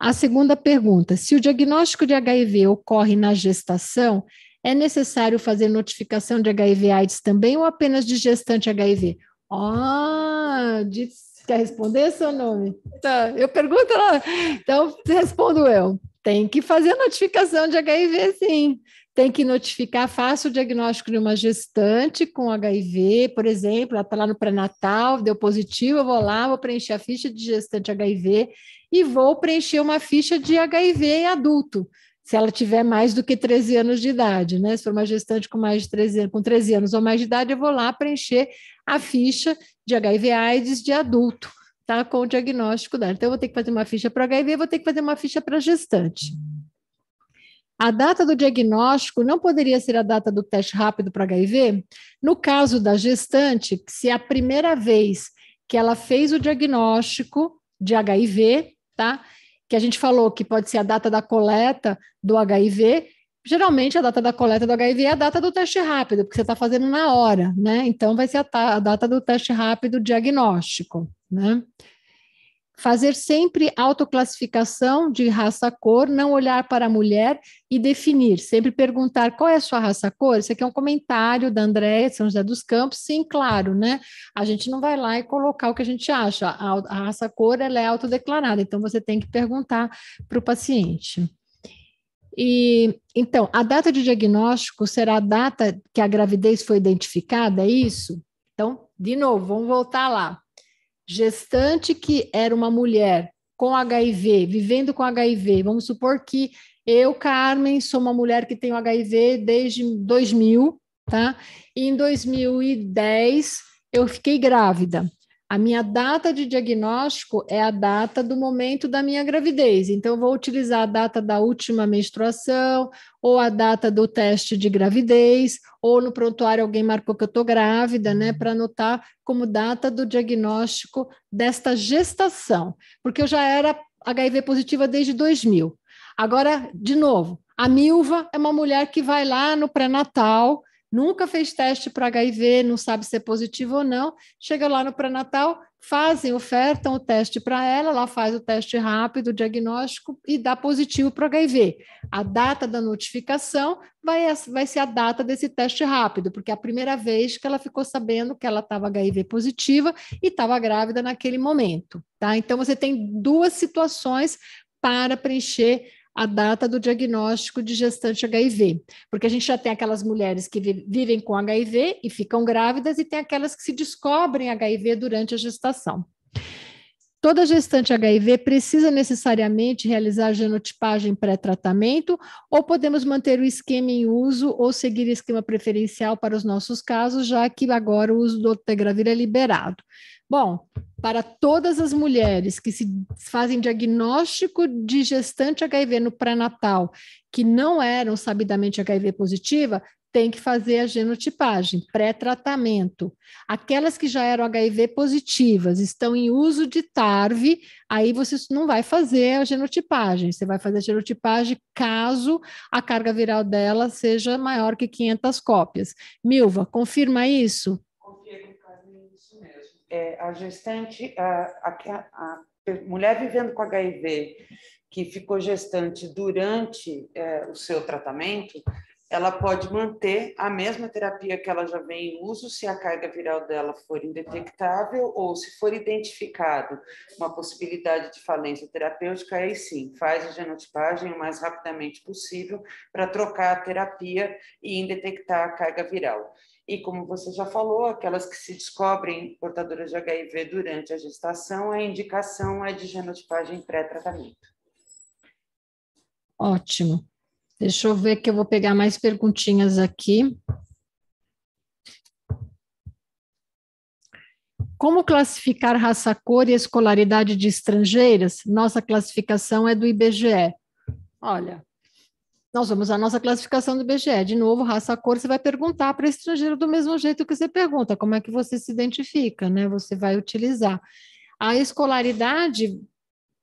A segunda pergunta, se o diagnóstico de HIV ocorre na gestação, é necessário fazer notificação de HIV AIDS também ou apenas de gestante HIV? Ah, disse, quer responder seu nome? Tá, eu pergunto, lá. então respondo eu. Tem que fazer a notificação de HIV, sim. Tem que notificar, faça o diagnóstico de uma gestante com HIV, por exemplo, ela está lá no pré-natal, deu positivo, eu vou lá, vou preencher a ficha de gestante HIV e vou preencher uma ficha de HIV adulto se ela tiver mais do que 13 anos de idade, né? Se for uma gestante com mais de 13 anos, com 13 anos ou mais de idade, eu vou lá preencher a ficha de HIV/AIDS de adulto, tá? Com o diagnóstico dela. Então, eu vou ter que fazer uma ficha para HIV, vou ter que fazer uma ficha para gestante. A data do diagnóstico não poderia ser a data do teste rápido para HIV? No caso da gestante, se é a primeira vez que ela fez o diagnóstico de HIV, tá? Que a gente falou que pode ser a data da coleta do HIV, Geralmente a data da coleta do HIV é a data do teste rápido, porque você está fazendo na hora, né? Então vai ser a, a data do teste rápido diagnóstico, né? fazer sempre autoclassificação de raça-cor, não olhar para a mulher e definir, sempre perguntar qual é a sua raça-cor. Isso aqui é um comentário da Andréia de São José dos Campos. Sim, claro, né? A gente não vai lá e colocar o que a gente acha. A, a raça-cor ela é autodeclarada, então você tem que perguntar para o paciente. E então, a data de diagnóstico será a data que a gravidez foi identificada, é isso? Então, de novo, vamos voltar lá. Gestante que era uma mulher com HIV, vivendo com HIV, vamos supor que eu, Carmen, sou uma mulher que tenho HIV desde 2000, tá? E em 2010 eu fiquei grávida. A minha data de diagnóstico é a data do momento da minha gravidez. Então, vou utilizar a data da última menstruação, ou a data do teste de gravidez, ou no prontuário alguém marcou que eu estou grávida, né? Para anotar como data do diagnóstico desta gestação. Porque eu já era HIV positiva desde 2000. Agora, de novo, a Milva é uma mulher que vai lá no pré-natal nunca fez teste para HIV, não sabe se é positivo ou não, chega lá no pré-natal, fazem, ofertam o teste para ela, ela faz o teste rápido, o diagnóstico e dá positivo para HIV. A data da notificação vai, vai ser a data desse teste rápido, porque é a primeira vez que ela ficou sabendo que ela estava HIV positiva e estava grávida naquele momento, tá? Então você tem duas situações para preencher a data do diagnóstico de gestante HIV, porque a gente já tem aquelas mulheres que vivem com HIV e ficam grávidas, e tem aquelas que se descobrem HIV durante a gestação. Toda gestante HIV precisa necessariamente realizar genotipagem pré-tratamento, ou podemos manter o esquema em uso ou seguir esquema preferencial para os nossos casos, já que agora o uso do Tegravir é liberado. Bom, para todas as mulheres que se fazem diagnóstico de gestante HIV no pré-natal, que não eram sabidamente HIV positiva, tem que fazer a genotipagem, pré-tratamento. Aquelas que já eram HIV positivas, estão em uso de TARV, aí você não vai fazer a genotipagem, você vai fazer a genotipagem caso a carga viral dela seja maior que 500 cópias. Milva, confirma isso? é, a gestante, a, a, a, mulher vivendo com HIV que ficou gestante durante é, o seu tratamento, ela pode manter a mesma terapia que ela já vem em uso se a carga viral dela for indetectável ou se for identificado uma possibilidade de falência terapêutica, aí sim, faz a genotipagem o mais rapidamente possível para trocar a terapia e indetectar a carga viral. E, como você já falou, aquelas que se descobrem portadoras de HIV durante a gestação, a indicação é de genotipagem pré-tratamento. Ótimo. Deixa eu ver que eu vou pegar mais perguntinhas aqui. Como classificar raça, cor e escolaridade de estrangeiras? Nossa classificação é do IBGE. Olha, nós vamos à nossa classificação do IBGE. De novo, raça, cor, você vai perguntar para estrangeiro do mesmo jeito que você pergunta, como é que você se identifica, né? Você vai utilizar. A escolaridade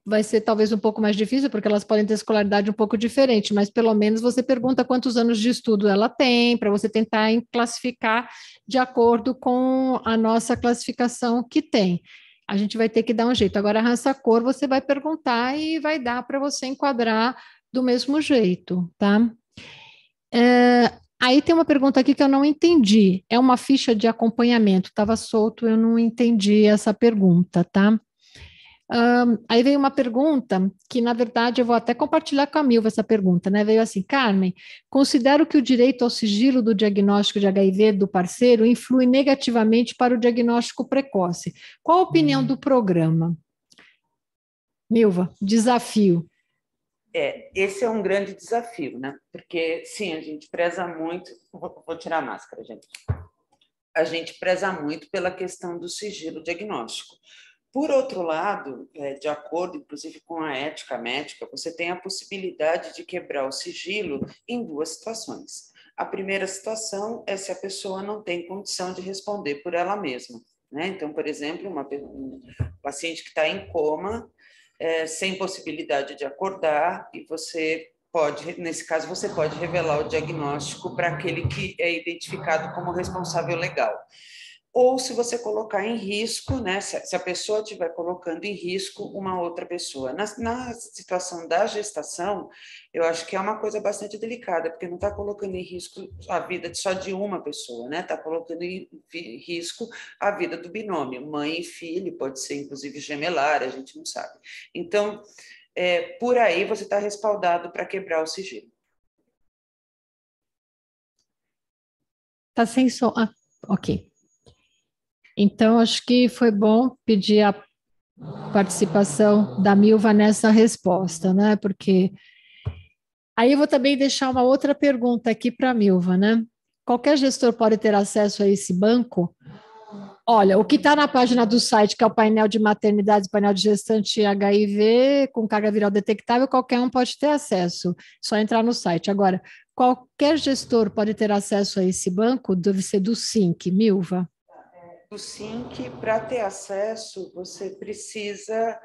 vai ser talvez um pouco mais difícil, porque elas podem ter escolaridade um pouco diferente, mas pelo menos você pergunta quantos anos de estudo ela tem, para você tentar classificar de acordo com a nossa classificação que tem. A gente vai ter que dar um jeito. Agora, raça cor, você vai perguntar e vai dar para você enquadrar do mesmo jeito, tá? É, aí tem uma pergunta aqui que eu não entendi. É uma ficha de acompanhamento, estava solto, eu não entendi essa pergunta, tá? Um, aí veio uma pergunta que, na verdade, eu vou até compartilhar com a Milva essa pergunta, né? Veio assim, Carmen, considero que o direito ao sigilo do diagnóstico de HIV do parceiro influi negativamente para o diagnóstico precoce. Qual a opinião hum. do programa? Milva, desafio é, esse é um grande desafio, né? Porque, sim, a gente preza muito. Vou, vou tirar a máscara, gente. A gente preza muito pela questão do sigilo diagnóstico. Por outro lado, é, de acordo, inclusive, com a ética médica, você tem a possibilidade de quebrar o sigilo em duas situações. A primeira situação é se a pessoa não tem condição de responder por ela mesma. Né? Então, por exemplo, uma, um paciente que está em coma é, sem possibilidade de acordar, e você pode, nesse caso, você pode revelar o diagnóstico para aquele que é identificado como responsável legal ou se você colocar em risco, né, se a pessoa estiver colocando em risco uma outra pessoa. Na, na, situação da gestação, eu acho que é uma coisa bastante delicada, porque não está colocando em risco a vida só de uma pessoa, né? Está colocando em risco a vida do binômio, mãe e filho, pode ser inclusive gemelar, a gente não sabe. Então, é, por aí você está respaldado para quebrar o sigilo. Tá sem som. Ah, ok. Então, acho que foi bom pedir a participação da Milva nessa resposta, né? Porque aí eu vou também deixar uma outra pergunta aqui para a Milva, né? Qualquer gestor pode ter acesso a esse banco? Olha, o que está na página do site, que é o painel de maternidade, painel de gestante HIV com carga viral detectável, qualquer um pode ter acesso, só entrar no site. Agora, qualquer gestor pode ter acesso a esse banco? Deve ser do SINC, Milva do SINC, para ter acesso, você precisa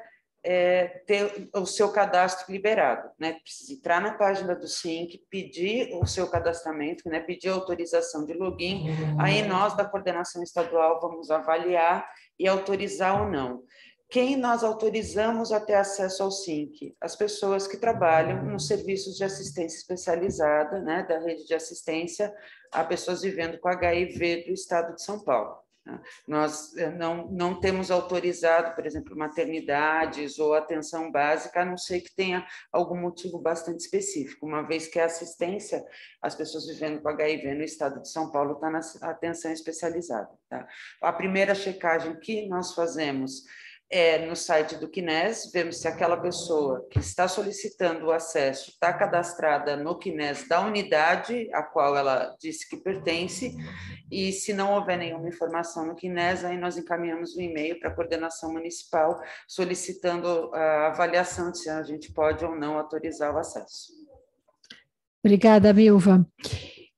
é, ter o seu cadastro liberado, né? Precisa entrar na página do SINC, pedir o seu cadastramento, né? Pedir autorização de login. Uhum. Aí nós da coordenação estadual vamos avaliar e autorizar ou não. Quem nós autorizamos a ter acesso ao SINC? As pessoas que trabalham nos serviços de assistência especializada, né, da rede de assistência a pessoas vivendo com HIV do estado de São Paulo. Né? Nós eh, não, não temos autorizado, por exemplo, maternidades ou atenção básica, a não ser que tenha algum motivo bastante específico, uma vez que a assistência às pessoas vivendo com HIV no estado de São Paulo está na atenção especializada. Tá? A primeira checagem que nós fazemos é, no site do Kines, vemos se aquela pessoa que está solicitando o acesso está cadastrada no Kines da unidade a qual ela disse que pertence, e se não houver nenhuma informação no Kines, aí nós encaminhamos um e-mail para a coordenação municipal solicitando a avaliação de se a gente pode ou não autorizar o acesso. Obrigada, Milva.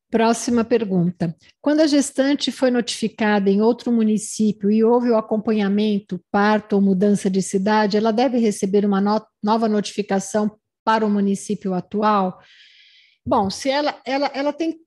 Próxima pergunta. Quando a gestante foi notificada em outro município e houve o acompanhamento, parto ou mudança de cidade, ela deve receber uma no nova notificação para o município atual? Bom, se ela, ela, ela tem.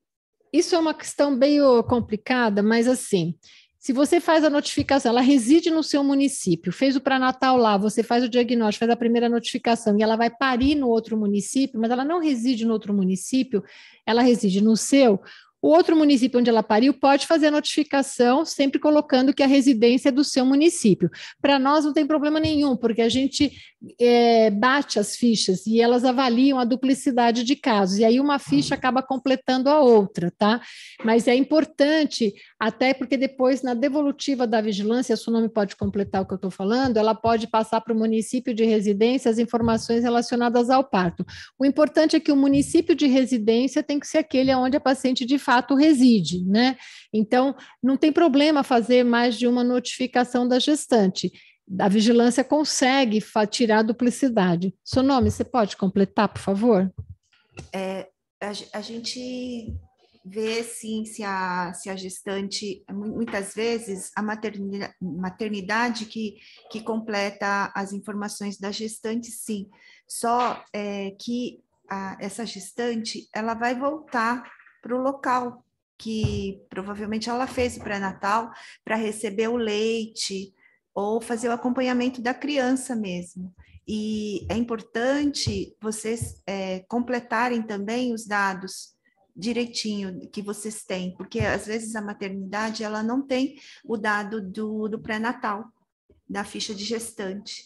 Isso é uma questão meio complicada, mas assim, se você faz a notificação, ela reside no seu município, fez o pré-natal lá, você faz o diagnóstico, faz a primeira notificação e ela vai parir no outro município, mas ela não reside no outro município, ela reside no seu. O outro município onde ela pariu pode fazer a notificação, sempre colocando que é a residência é do seu município. Para nós não tem problema nenhum, porque a gente é, bate as fichas e elas avaliam a duplicidade de casos, e aí uma ficha uhum. acaba completando a outra, tá? Mas é importante, até porque depois, na devolutiva da vigilância, se o nome pode completar o que eu estou falando, ela pode passar para o município de residência as informações relacionadas ao parto. O importante é que o município de residência tem que ser aquele onde a paciente de fato reside, né? Então, não tem problema fazer mais de uma notificação da gestante a vigilância consegue tirar a duplicidade. Seu nome, você pode completar, por favor? É, a, a gente vê sim se a, se a gestante, muitas vezes, a maternidade, maternidade que, que completa as informações da gestante, sim. Só é, que a, essa gestante ela vai voltar para o local que provavelmente ela fez o pré-natal para receber o leite, ou fazer o acompanhamento da criança mesmo. E é importante vocês é, completarem também os dados direitinho que vocês têm, porque às vezes a maternidade ela não tem o dado do, do pré-natal, da ficha de gestante.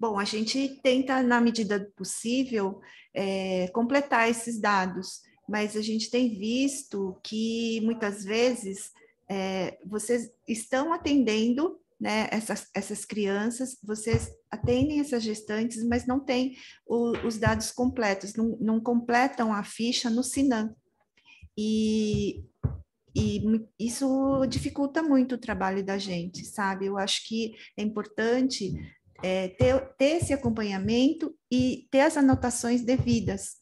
Bom, a gente tenta, na medida do possível, é, completar esses dados, mas a gente tem visto que muitas vezes é, vocês estão atendendo né, essas, essas crianças, vocês atendem essas gestantes, mas não têm os dados completos, não, não completam a ficha no Sinan. E, e isso dificulta muito o trabalho da gente, sabe? Eu acho que é importante é, ter, ter esse acompanhamento e ter as anotações devidas,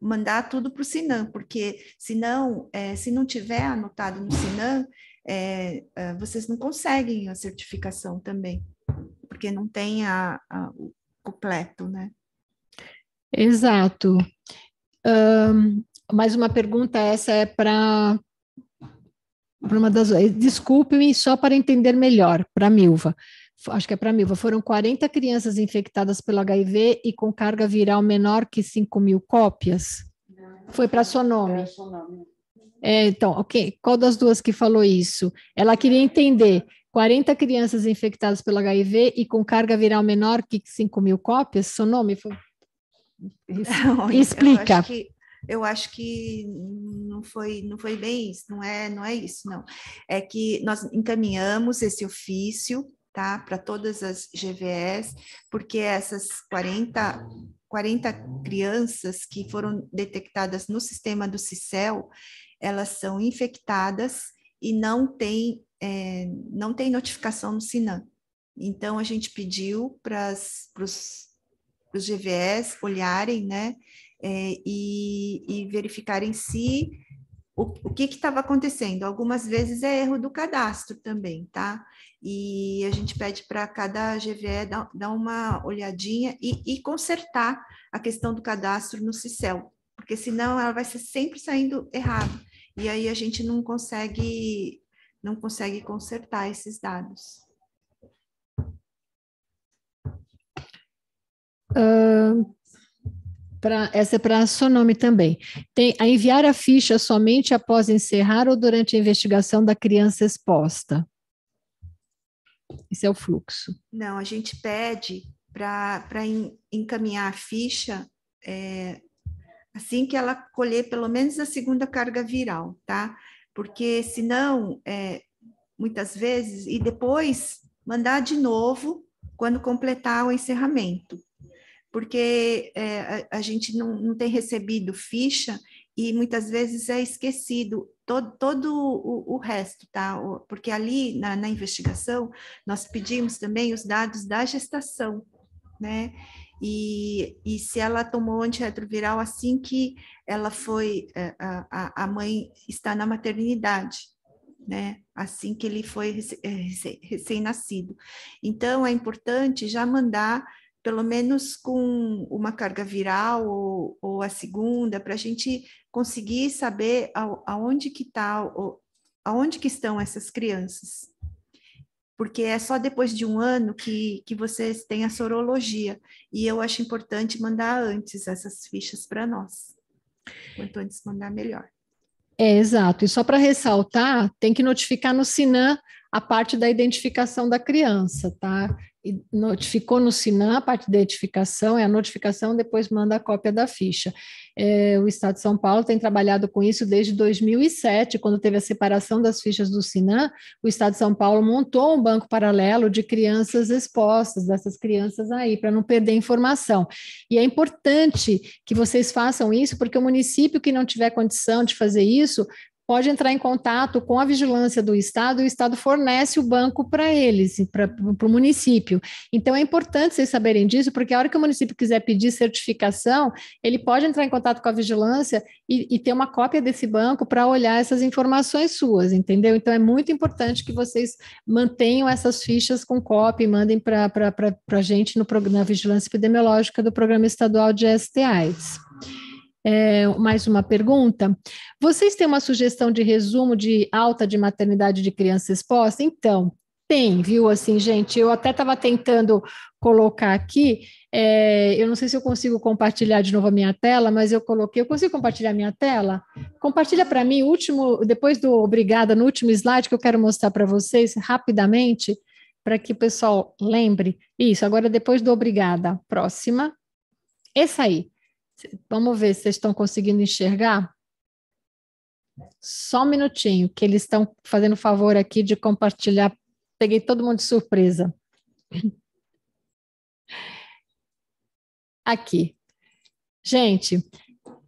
mandar tudo para o Sinan, porque senão, é, se não tiver anotado no Sinan, é, é, vocês não conseguem a certificação também, porque não tem a, a o completo, né? Exato. Um, mais uma pergunta, essa é para uma das. Eh, Desculpe-me, só para entender melhor, para Milva. Acho que é para Milva. Foram 40 crianças infectadas pelo HIV e com carga viral menor que 5 mil cópias? Não. Foi para seu nome? Para seu nome. É, então, ok. Qual das duas que falou isso? Ela queria entender 40 crianças infectadas pelo HIV e com carga viral menor que 5 mil cópias? Seu nome foi... <laughs> Explica. Eu acho, que, eu acho que não foi, não foi bem isso, não é, não é isso, não. É que nós encaminhamos esse ofício tá, para todas as GVS, porque essas 40 40 crianças que foram detectadas no sistema do CICEL, elas são infectadas e não tem, é, não tem notificação no Sinan. Então, a gente pediu para os GVS olharem, né, é, e, e, verificarem se o, o que estava acontecendo. Algumas vezes é erro do cadastro também, tá? E a gente pede para cada GVE dar, dar, uma olhadinha e, e consertar a questão do cadastro no CICEL, porque senão ela vai ser sempre saindo errado. E aí a gente não consegue não consegue consertar esses dados. Uh, pra, essa é para a Sonome também. Tem a enviar a ficha somente após encerrar ou durante a investigação da criança exposta. Esse é o fluxo. Não, a gente pede para encaminhar a ficha é, assim que ela colher pelo menos a segunda carga viral, tá? Porque senão, é, muitas vezes, e depois mandar de novo quando completar o encerramento, porque é, a, a, gente não, não tem recebido ficha e muitas vezes é esquecido todo, todo o, o resto, tá? Porque ali na, na investigação nós pedimos também os dados da gestação, né? e, e se ela tomou antirretroviral assim que ela foi, é, a, a mãe está na maternidade, né? Assim que ele foi é, recém-nascido. Então, é importante já mandar, pelo menos com uma carga viral ou, ou a segunda, para a gente conseguir saber aonde que tá, aonde que estão essas crianças porque é só depois de um ano que, que vocês têm a sorologia, e eu acho importante mandar antes essas fichas para nós. Quanto antes mandar, melhor. É, exato. E só para ressaltar, tem que notificar no SINAM a parte da identificação da criança, tá? notificou no Sinan, a parte da edificação é a notificação, depois manda a cópia da ficha. É, o Estado de São Paulo tem trabalhado com isso desde 2007, quando teve a separação das fichas do Sinan, o Estado de São Paulo montou um banco paralelo de crianças expostas, dessas crianças aí, para não perder informação. E é importante que vocês façam isso, porque o município que não tiver condição de fazer isso pode entrar em contato com a vigilância do Estado e o Estado fornece o banco para eles, para o município. Então, é importante vocês saberem disso, porque a hora que o município quiser pedir certificação, ele pode entrar em contato com a vigilância e, e ter uma cópia desse banco para olhar essas informações suas, entendeu? Então, é muito importante que vocês mantenham essas fichas com cópia e mandem para a gente no, na Vigilância Epidemiológica do Programa Estadual de STIs é, mais uma pergunta. Vocês têm uma sugestão de resumo de alta de maternidade de criança exposta? Então, tem, viu? Assim, gente, eu até estava tentando colocar aqui. É, eu não sei se eu consigo compartilhar de novo a minha tela, mas eu coloquei. Eu consigo compartilhar a minha tela? Compartilha para mim o último, depois do obrigada, no último slide que eu quero mostrar para vocês rapidamente, para que o pessoal lembre. Isso, agora depois do obrigada. Próxima. Essa aí. Vamos ver se vocês estão conseguindo enxergar. Só um minutinho, que eles estão fazendo favor aqui de compartilhar. Peguei todo mundo de surpresa. Aqui. Gente,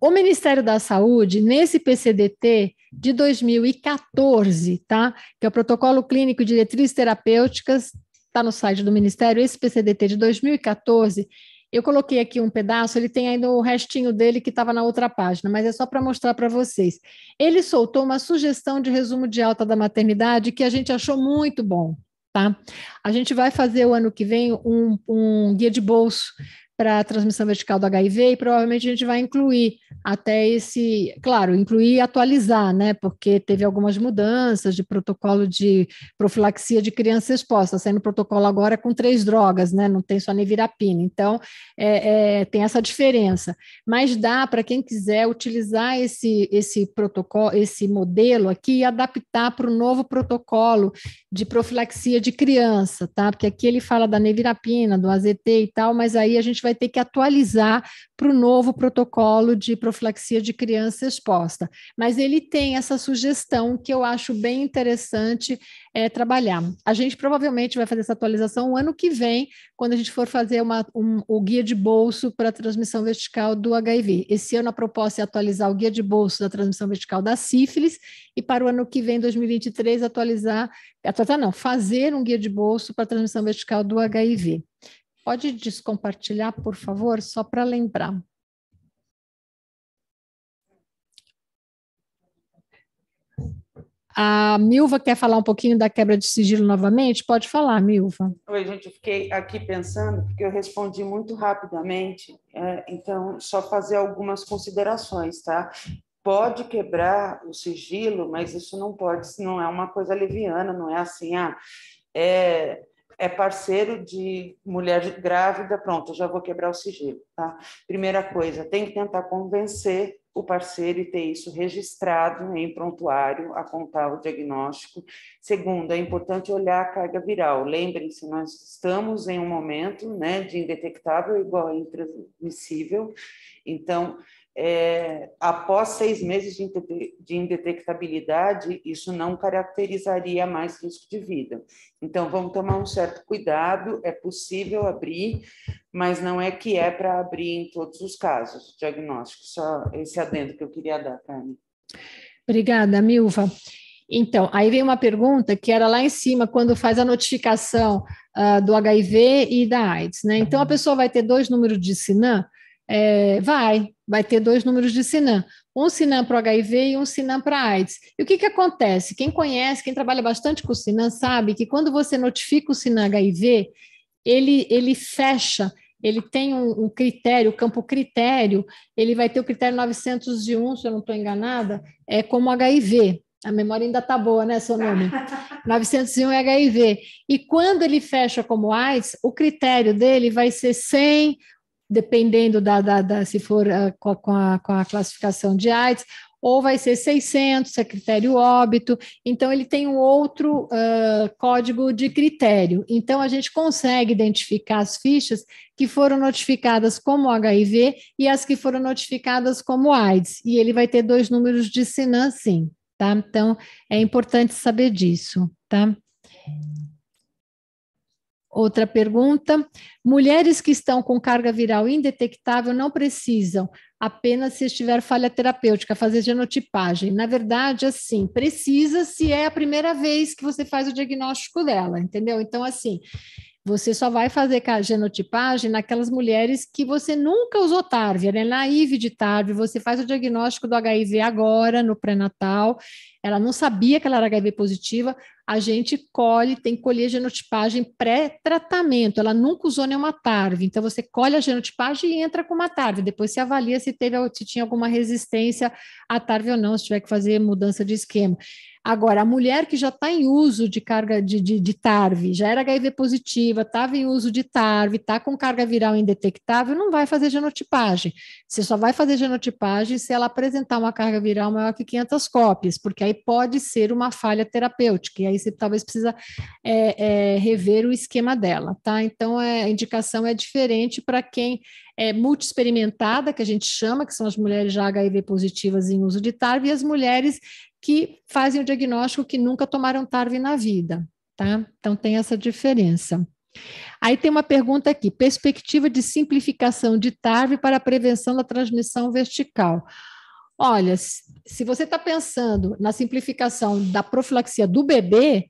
o Ministério da Saúde, nesse PCDT de 2014, tá? Que é o Protocolo Clínico de Diretrizes Terapêuticas, está no site do Ministério, esse PCDT de 2014, eu coloquei aqui um pedaço, ele tem ainda o restinho dele que estava na outra página, mas é só para mostrar para vocês. Ele soltou uma sugestão de resumo de alta da maternidade que a gente achou muito bom. Tá? A gente vai fazer o ano que vem um, um guia de bolso para a transmissão vertical do HIV e provavelmente a gente vai incluir até esse, claro, incluir e atualizar, né? Porque teve algumas mudanças de protocolo de profilaxia de criança exposta, sendo o protocolo agora com três drogas, né? Não tem só nevirapina, então é, é, tem essa diferença. Mas dá para quem quiser utilizar esse, esse protocolo, esse modelo aqui e adaptar para o novo protocolo de profilaxia de criança, tá? Porque aqui ele fala da nevirapina, do AZT e tal, mas aí a gente vai vai ter que atualizar para o novo protocolo de profilaxia de criança exposta. Mas ele tem essa sugestão que eu acho bem interessante é, trabalhar. A gente provavelmente vai fazer essa atualização o ano que vem, quando a gente for fazer uma, um, o guia de bolso para a transmissão vertical do HIV. Esse ano a proposta é atualizar o guia de bolso da transmissão vertical da sífilis e para o ano que vem, 2023, atualizar, atualizar não, fazer um guia de bolso para a transmissão vertical do HIV. Pode descompartilhar, por favor, só para lembrar. A Milva quer falar um pouquinho da quebra de sigilo novamente? Pode falar, Milva. Oi, gente, eu fiquei aqui pensando, porque eu respondi muito rapidamente, é, então, só fazer algumas considerações, tá? Pode quebrar o sigilo, mas isso não pode, não é uma coisa leviana, não é assim, ah, é, é parceiro de mulher grávida, pronto, já vou quebrar o sigilo, tá? Primeira coisa, tem que tentar convencer o parceiro e ter isso registrado em prontuário, apontar o diagnóstico. Segundo, é importante olhar a carga viral. Lembrem-se, nós estamos em um momento né, de indetectável igual a intransmissível, então é, após seis meses de indetectabilidade, isso não caracterizaria mais risco de vida. Então, vamos tomar um certo cuidado, é possível abrir, mas não é que é para abrir em todos os casos o diagnóstico, só esse adendo que eu queria dar, Carmen. Obrigada, Milva. Então, aí vem uma pergunta que era lá em cima, quando faz a notificação uh, do HIV e da AIDS, né? Então, a uhum. pessoa vai ter dois números de SINAM, é, vai, vai ter dois números de Sinan, um Sinan para o HIV e um Sinan para AIDS. E o que, que acontece? Quem conhece, quem trabalha bastante com o Sinan, sabe que quando você notifica o Sinan HIV, ele, ele fecha, ele tem um, um critério, o campo critério, ele vai ter o critério 901, se eu não estou enganada, é como HIV, a memória ainda está boa, né, seu nome? 901 <laughs> é HIV. E quando ele fecha como AIDS, o critério dele vai ser 100 dependendo da, da, da se for uh, com, a, com a classificação de AIDS, ou vai ser 600, é critério óbito. Então, ele tem um outro uh, código de critério. Então, a gente consegue identificar as fichas que foram notificadas como HIV e as que foram notificadas como AIDS. E ele vai ter dois números de sinan sim. Tá? Então, é importante saber disso. Tá? Outra pergunta: mulheres que estão com carga viral indetectável não precisam, apenas se estiver falha terapêutica, fazer genotipagem. Na verdade, assim, precisa se é a primeira vez que você faz o diagnóstico dela, entendeu? Então, assim, você só vai fazer a genotipagem naquelas mulheres que você nunca usou TARV, ela é naive de TARV, você faz o diagnóstico do HIV agora, no pré-natal, ela não sabia que ela era HIV positiva, a gente colhe, tem que colher genotipagem pré-tratamento. Ela nunca usou nenhuma tarve, então você colhe a genotipagem e entra com uma tarve. Depois você avalia se teve se tinha alguma resistência à tarve ou não, se tiver que fazer mudança de esquema. Agora, a mulher que já está em uso de carga de, de, de TARV, já era HIV positiva, estava em uso de TARV, está com carga viral indetectável, não vai fazer genotipagem. Você só vai fazer genotipagem se ela apresentar uma carga viral maior que 500 cópias, porque aí pode ser uma falha terapêutica, e aí você talvez precisa é, é, rever o esquema dela, tá? Então, é, a indicação é diferente para quem é, multiexperimentada, que a gente chama, que são as mulheres já HIV positivas em uso de TARV, e as mulheres que fazem o diagnóstico que nunca tomaram Tarve na vida, tá? Então tem essa diferença. Aí tem uma pergunta aqui: perspectiva de simplificação de Tarve para a prevenção da transmissão vertical. Olha, se você está pensando na simplificação da profilaxia do bebê,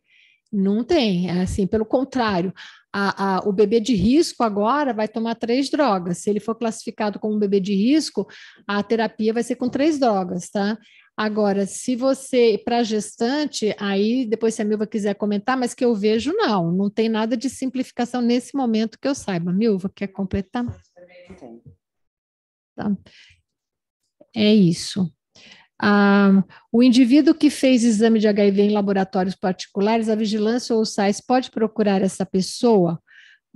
não tem, é assim, pelo contrário, a, a, o bebê de risco agora vai tomar três drogas. Se ele for classificado como um bebê de risco, a terapia vai ser com três drogas, tá? Agora, se você, para gestante, aí depois se a Milva quiser comentar, mas que eu vejo, não, não tem nada de simplificação nesse momento que eu saiba. Milva, quer completar? Tá. É isso. Ah, o indivíduo que fez exame de HIV em laboratórios particulares, a vigilância ou o SAIS pode procurar essa pessoa?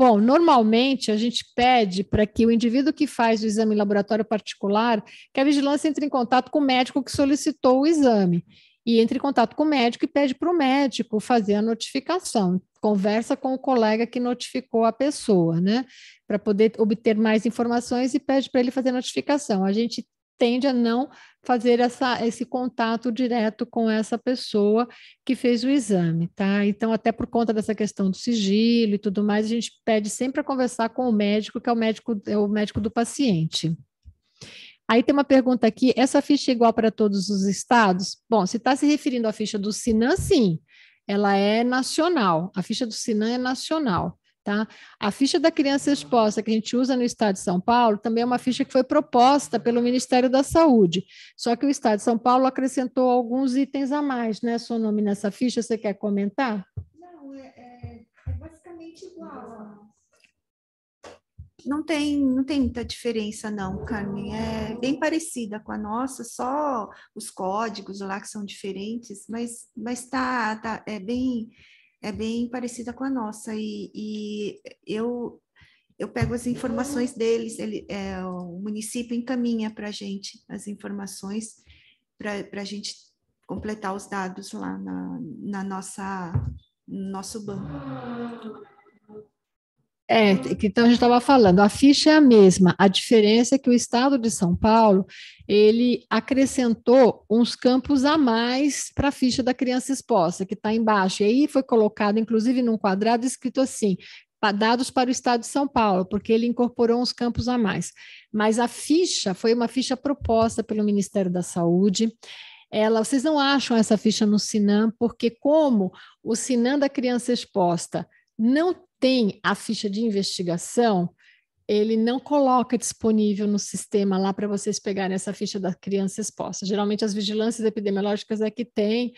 Bom, normalmente a gente pede para que o indivíduo que faz o exame em laboratório particular, que a vigilância entre em contato com o médico que solicitou o exame e entre em contato com o médico e pede para o médico fazer a notificação. Conversa com o colega que notificou a pessoa, né? Para poder obter mais informações e pede para ele fazer a notificação. A gente tende a não fazer essa, esse contato direto com essa pessoa que fez o exame, tá? Então, até por conta dessa questão do sigilo e tudo mais, a gente pede sempre a conversar com o médico, que é o médico, é o médico do paciente. Aí tem uma pergunta aqui: essa ficha é igual para todos os estados? Bom, se está se referindo à ficha do Sinan, sim, ela é nacional. A ficha do Sinan é nacional. Tá? A ficha da criança exposta que a gente usa no Estado de São Paulo também é uma ficha que foi proposta pelo Ministério da Saúde. Só que o Estado de São Paulo acrescentou alguns itens a mais, né? Seu nome nessa ficha, você quer comentar? Não, é, é, é basicamente igual. Não tem, não tem muita diferença, não, Carmen. É bem parecida com a nossa, só os códigos lá que são diferentes, mas, mas tá, tá é bem é bem parecida com a nossa e, e eu eu pego as informações deles, ele, é, o município encaminha para a gente as informações para a gente completar os dados lá na, na nossa no nosso banco. É, então a gente estava falando, a ficha é a mesma, a diferença é que o Estado de São Paulo, ele acrescentou uns campos a mais para a ficha da criança exposta, que está embaixo, e aí foi colocado, inclusive, num quadrado escrito assim, dados para o Estado de São Paulo, porque ele incorporou uns campos a mais. Mas a ficha foi uma ficha proposta pelo Ministério da Saúde, ela, vocês não acham essa ficha no Sinan, porque como o Sinan da criança exposta não tem a ficha de investigação, ele não coloca disponível no sistema lá para vocês pegarem essa ficha da criança exposta. Geralmente as vigilâncias epidemiológicas é que tem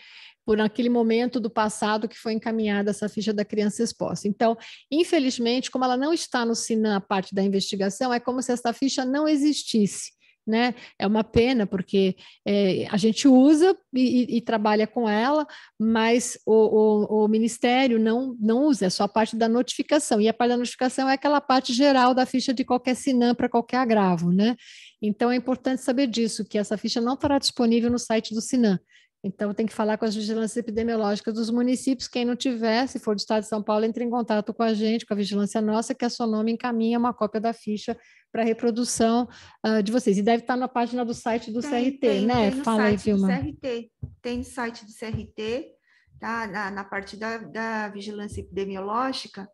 por aquele momento do passado que foi encaminhada essa ficha da criança exposta. Então, infelizmente, como ela não está no SINAM, a parte da investigação, é como se essa ficha não existisse né? É uma pena, porque é, a gente usa e, e, e, trabalha com ela, mas o, o, o, Ministério não, não usa, é só a parte da notificação. E a parte da notificação é aquela parte geral da ficha de qualquer SINAM para qualquer agravo, né? Então é importante saber disso, que essa ficha não estará disponível no site do SINAM. Então, tem que falar com as vigilâncias epidemiológicas dos municípios. Quem não tiver, se for do estado de São Paulo, entre em contato com a gente, com a vigilância nossa, que a nome encaminha uma cópia da ficha para reprodução uh, de vocês. E deve estar tá na página do site do tem, CRT, tem, né? Tem Fala aí, Vilma. CRT. Tem no site do CRT, tá? na, na parte da, da vigilância epidemiológica,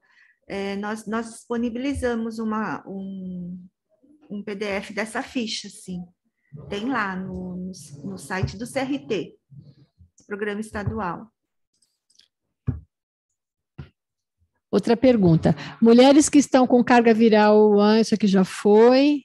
é, nós, nós disponibilizamos uma, um, um PDF dessa ficha, sim. Tem lá no, no, no site do CRT, Programa Estadual. Outra pergunta. Mulheres que estão com carga viral, ah, isso aqui já foi.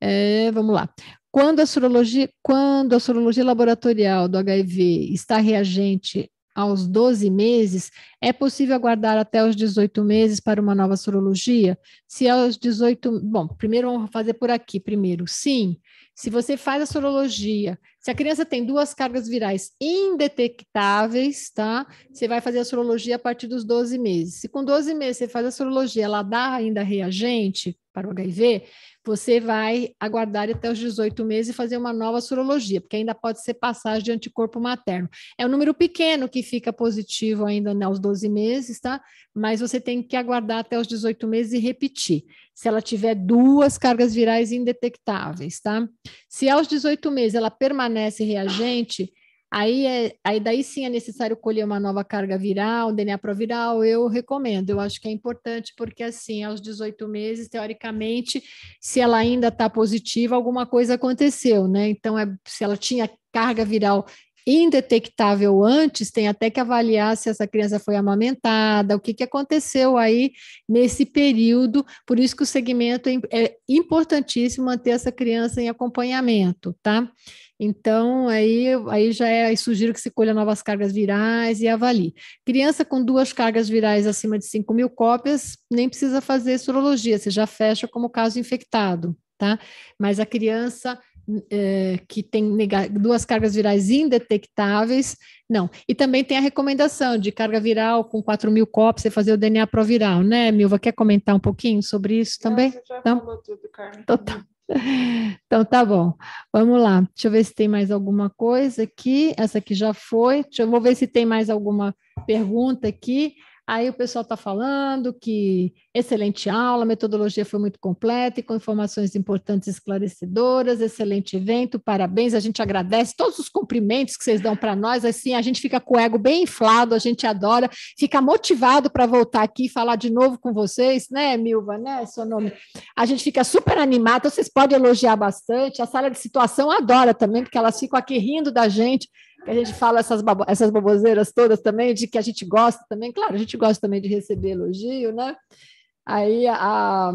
É, vamos lá. Quando a, sorologia, quando a sorologia laboratorial do HIV está reagente aos 12 meses, é possível aguardar até os 18 meses para uma nova sorologia? Se aos 18, bom, primeiro vamos fazer por aqui primeiro. Sim, se você faz a sorologia, se a criança tem duas cargas virais indetectáveis, tá? Você vai fazer a sorologia a partir dos 12 meses. Se com 12 meses você faz a sorologia, ela dá ainda reagente, para o HIV, você vai aguardar até os 18 meses e fazer uma nova sorologia, porque ainda pode ser passagem de anticorpo materno. É um número pequeno que fica positivo ainda né, aos 12 meses, tá? Mas você tem que aguardar até os 18 meses e repetir, se ela tiver duas cargas virais indetectáveis, tá? Se aos 18 meses ela permanece reagente, Aí, é, aí daí sim é necessário colher uma nova carga viral, DNA proviral, eu recomendo, eu acho que é importante, porque assim, aos 18 meses, teoricamente, se ela ainda está positiva, alguma coisa aconteceu, né? Então, é, se ela tinha carga viral indetectável antes, tem até que avaliar se essa criança foi amamentada, o que, que aconteceu aí nesse período. Por isso que o segmento é, é importantíssimo manter essa criança em acompanhamento, tá? Então, aí, aí já é, aí sugiro que se colha novas cargas virais e avalie. Criança com duas cargas virais acima de 5 mil cópias, nem precisa fazer sorologia, você já fecha como caso infectado, tá? Mas a criança é, que tem duas cargas virais indetectáveis, não. E também tem a recomendação de carga viral com 4 mil cópias, você fazer o DNA proviral, né, Milva? Quer comentar um pouquinho sobre isso não, também? Você já então, falou tudo, Carmen. Total. Então tá. Então tá bom, vamos lá. Deixa eu ver se tem mais alguma coisa aqui. Essa aqui já foi. Deixa eu ver se tem mais alguma pergunta aqui. Aí o pessoal está falando que excelente aula, a metodologia foi muito completa e com informações importantes e esclarecedoras, excelente evento, parabéns, a gente agradece todos os cumprimentos que vocês dão para nós, assim a gente fica com o ego bem inflado, a gente adora, fica motivado para voltar aqui e falar de novo com vocês, né, Milva, né, seu nome? A gente fica super animado, vocês podem elogiar bastante, a sala de situação adora também, porque elas ficam aqui rindo da gente, que a gente fala essas, babo essas baboseiras todas também, de que a gente gosta também, claro, a gente gosta também de receber elogio, né? Aí, a,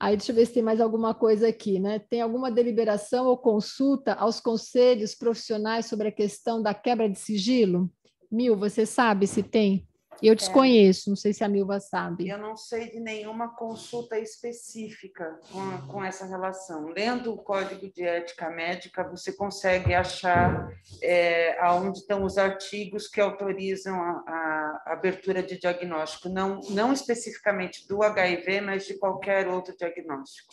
aí deixa eu ver se tem mais alguma coisa aqui, né? Tem alguma deliberação ou consulta aos conselhos profissionais sobre a questão da quebra de sigilo? Mil, você sabe se tem? Eu desconheço, é. não sei se a Milva sabe. Eu não sei de nenhuma consulta específica com, com essa relação. Lendo o Código de Ética Médica, você consegue achar é, aonde estão os artigos que autorizam a, a abertura de diagnóstico, não, não especificamente do HIV, mas de qualquer outro diagnóstico.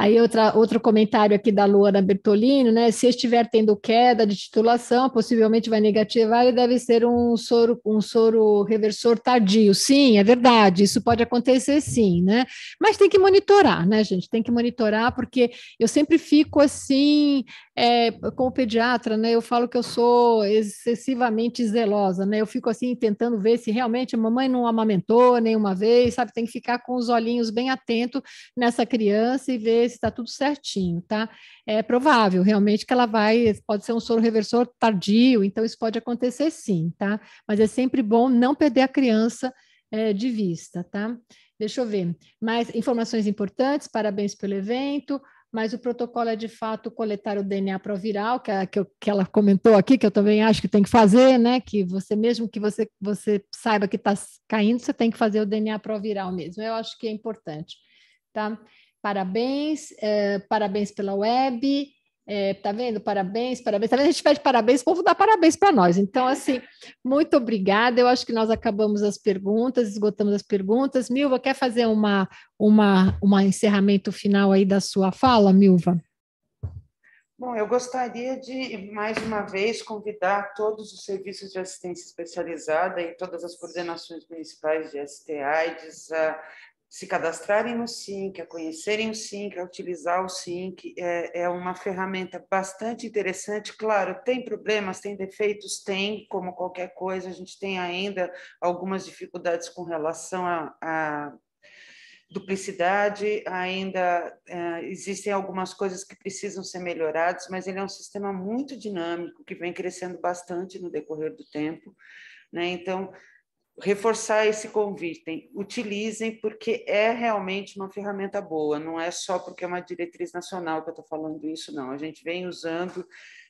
Aí outra, outro comentário aqui da Luana Bertolino, né? Se estiver tendo queda de titulação, possivelmente vai negativar e deve ser um soro, um soro reversor tardio. Sim, é verdade, isso pode acontecer sim, né? Mas tem que monitorar, né, gente? Tem que monitorar, porque eu sempre fico assim, é, como pediatra, né? Eu falo que eu sou excessivamente zelosa, né? Eu fico assim tentando ver se realmente a mamãe não amamentou nenhuma vez, sabe? Tem que ficar com os olhinhos bem atento nessa criança e ver se está tudo certinho, tá? É provável, realmente, que ela vai, pode ser um soro reversor tardio, então isso pode acontecer sim, tá? Mas é sempre bom não perder a criança é, de vista, tá? Deixa eu ver. Mais informações importantes, parabéns pelo evento mas o protocolo é de fato coletar o DNA proviral, que, é que, que, ela comentou aqui, que eu também acho que tem que fazer, né? Que você mesmo que você, você saiba que está caindo, você tem que fazer o DNA proviral mesmo. Eu acho que é importante, tá? Parabéns, é, parabéns pela web. É, tá vendo? Parabéns, parabéns. Talvez A gente pede parabéns, o povo dá parabéns para nós. Então, assim, muito obrigada. Eu acho que nós acabamos as perguntas, esgotamos as perguntas. Milva, quer fazer uma, uma, uma encerramento final aí da sua fala, Milva? Bom, eu gostaria de, mais uma vez, convidar todos os serviços de assistência especializada e todas as coordenações municipais de STAIDS a se cadastrarem no SINC, a conhecerem o SINC, a utilizar o SINC, é, é uma ferramenta bastante interessante. Claro, tem problemas, tem defeitos, tem, como qualquer coisa, a gente tem ainda algumas dificuldades com relação a, a duplicidade, ainda eh, existem algumas coisas que precisam ser melhoradas, mas ele é um sistema muito dinâmico, que vem crescendo bastante no decorrer do tempo. Né? Então, reforçar esse convite, utilizem, porque é realmente uma ferramenta boa, não é só porque é uma diretriz nacional que eu estou falando isso, não. A gente vem usando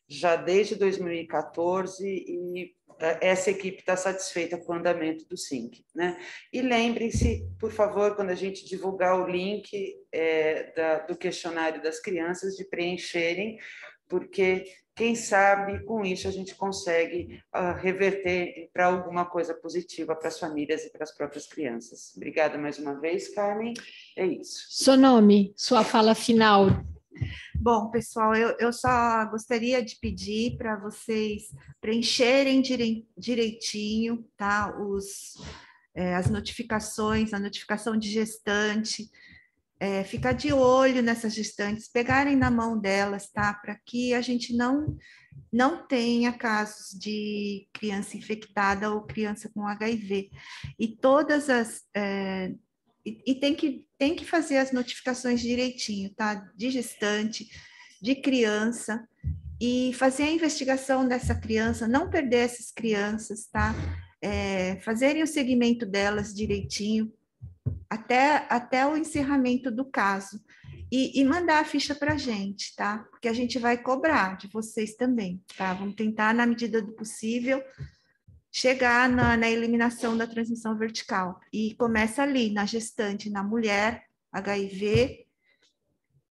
já desde 2014 e é, essa equipe está satisfeita com o andamento do SINC. Né? E lembrem-se, por favor, quando a gente divulgar o link é, da, do questionário das crianças, de preencherem, porque quem sabe com isso a gente consegue uh, reverter para alguma coisa positiva para as famílias e para as próprias crianças. Obrigada mais uma vez, Carmen. É isso. Seu nome, sua fala final. Bom, pessoal, eu, eu só gostaria de pedir para vocês preencherem direitinho, tá? Os, é, as notificações, a notificação de gestante, é, ficar de olho nessas gestantes, pegarem na mão delas, tá? Para que a gente não não tenha casos de criança infectada ou criança com HIV. E todas as. É, e, e tem, que, tem que fazer as notificações direitinho, tá? De gestante, de criança, e fazer a investigação dessa criança, não perder essas crianças, tá? É, fazerem o segmento delas direitinho, até, até o encerramento do caso. E, e mandar a ficha para a gente, tá? Porque a gente vai cobrar de vocês também, tá? Vamos tentar, na medida do possível, chegar na, na, eliminação da transmissão vertical. E começa ali, na gestante, na mulher, HIV,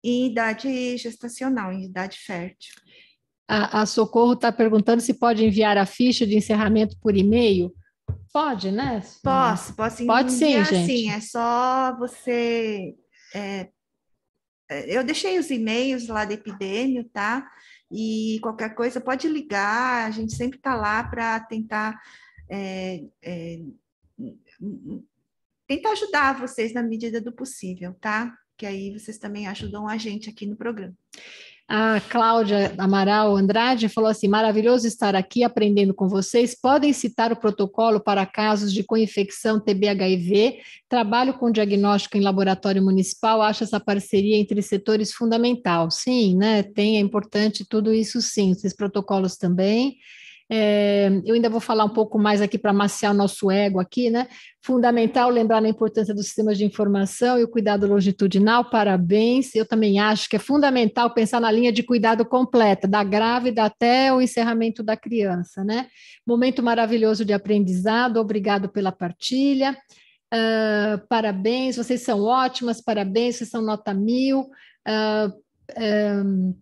em idade gestacional, em idade fértil. A, a Socorro está perguntando se pode enviar a ficha de encerramento por e-mail. Pode, né? Posso, posso. Pode sim, gente. Assim, é só você... É, é, eu deixei os e-mails lá da Epidêmio, tá? E qualquer coisa pode ligar, a gente sempre está lá para tentar... É, é, tentar ajudar vocês na medida do possível, tá? Que aí vocês também ajudam a gente aqui no programa. A Cláudia Amaral Andrade falou assim: maravilhoso estar aqui aprendendo com vocês. Podem citar o protocolo para casos de co-infecção TB-HIV? Trabalho com diagnóstico em laboratório municipal. Acho essa parceria entre setores fundamental. Sim, né? Tem, é importante tudo isso, sim. Esses protocolos também. É, eu ainda vou falar um pouco mais aqui para maciar o nosso ego aqui, né? Fundamental lembrar da importância dos sistemas de informação e o cuidado longitudinal, parabéns. Eu também acho que é fundamental pensar na linha de cuidado completa, da grávida até o encerramento da criança, né? Momento maravilhoso de aprendizado, obrigado pela partilha. Uh, parabéns, vocês são ótimas, parabéns, vocês são nota mil. Uh, ah, um, é,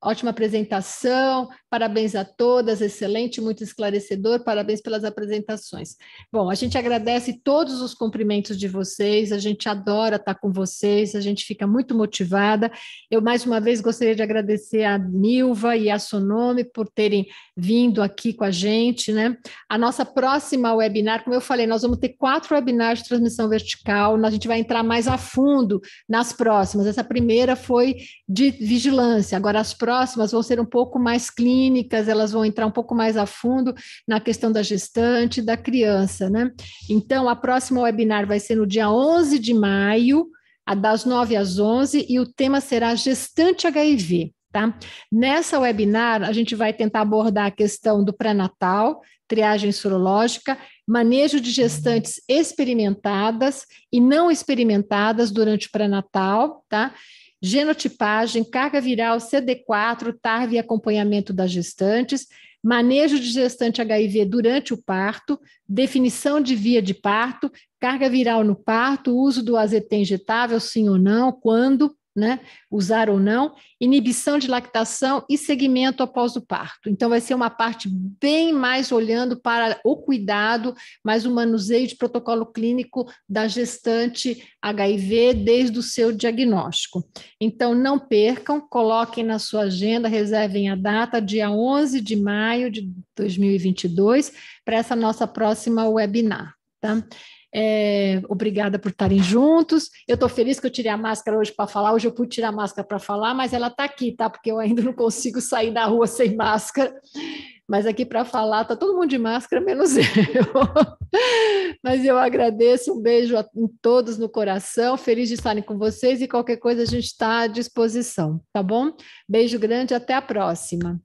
ótima apresentação, Parabéns a todas, excelente, muito esclarecedor, parabéns pelas apresentações. Bom, a gente agradece todos os cumprimentos de vocês, a gente adora estar com vocês, a gente fica muito motivada. Eu, mais uma vez, gostaria de agradecer a Nilva e a Sonome por terem vindo aqui com a gente, né? A nossa próxima webinar, como eu falei, nós vamos ter quatro webinars de transmissão vertical, a gente vai entrar mais a fundo nas próximas. Essa primeira foi de vigilância, agora as próximas vão ser um pouco mais clínicas clínicas, elas vão entrar um pouco mais a fundo na questão da gestante, da criança, né? Então, a próxima webinar vai ser no dia 11 de maio, das 9 às 11, e o tema será gestante HIV. Tá? Nessa webinar, a gente vai tentar abordar a questão do pré-natal, triagem sorológica, manejo de gestantes experimentadas e não experimentadas durante o pré-natal, tá? genotipagem, carga viral, CD4, TARV e acompanhamento das gestantes, manejo de gestante HIV durante o parto, definição de via de parto, carga viral no parto, uso do AZT injetável, sim ou não, quando, né? Usar ou não, inibição de lactação e segmento após o parto. Então, vai ser uma parte bem mais olhando para o cuidado, mais o manuseio de protocolo clínico da gestante HIV desde o seu diagnóstico. Então, não percam, coloquem na sua agenda, reservem a data, dia 11 de maio de 2022, para essa nossa próxima webinar. Tá? É, obrigada por estarem juntos. Eu estou feliz que eu tirei a máscara hoje para falar. Hoje eu pude tirar a máscara para falar, mas ela está aqui, tá? Porque eu ainda <laughs> não consigo sair da rua sem máscara. Mas aqui para falar, está todo mundo de máscara, menos <laughs> eu. mas eu agradeço, um beijo a em todos no coração, feliz de estarem com vocês e qualquer coisa a gente está à disposição, tá bom? Beijo grande, até a próxima.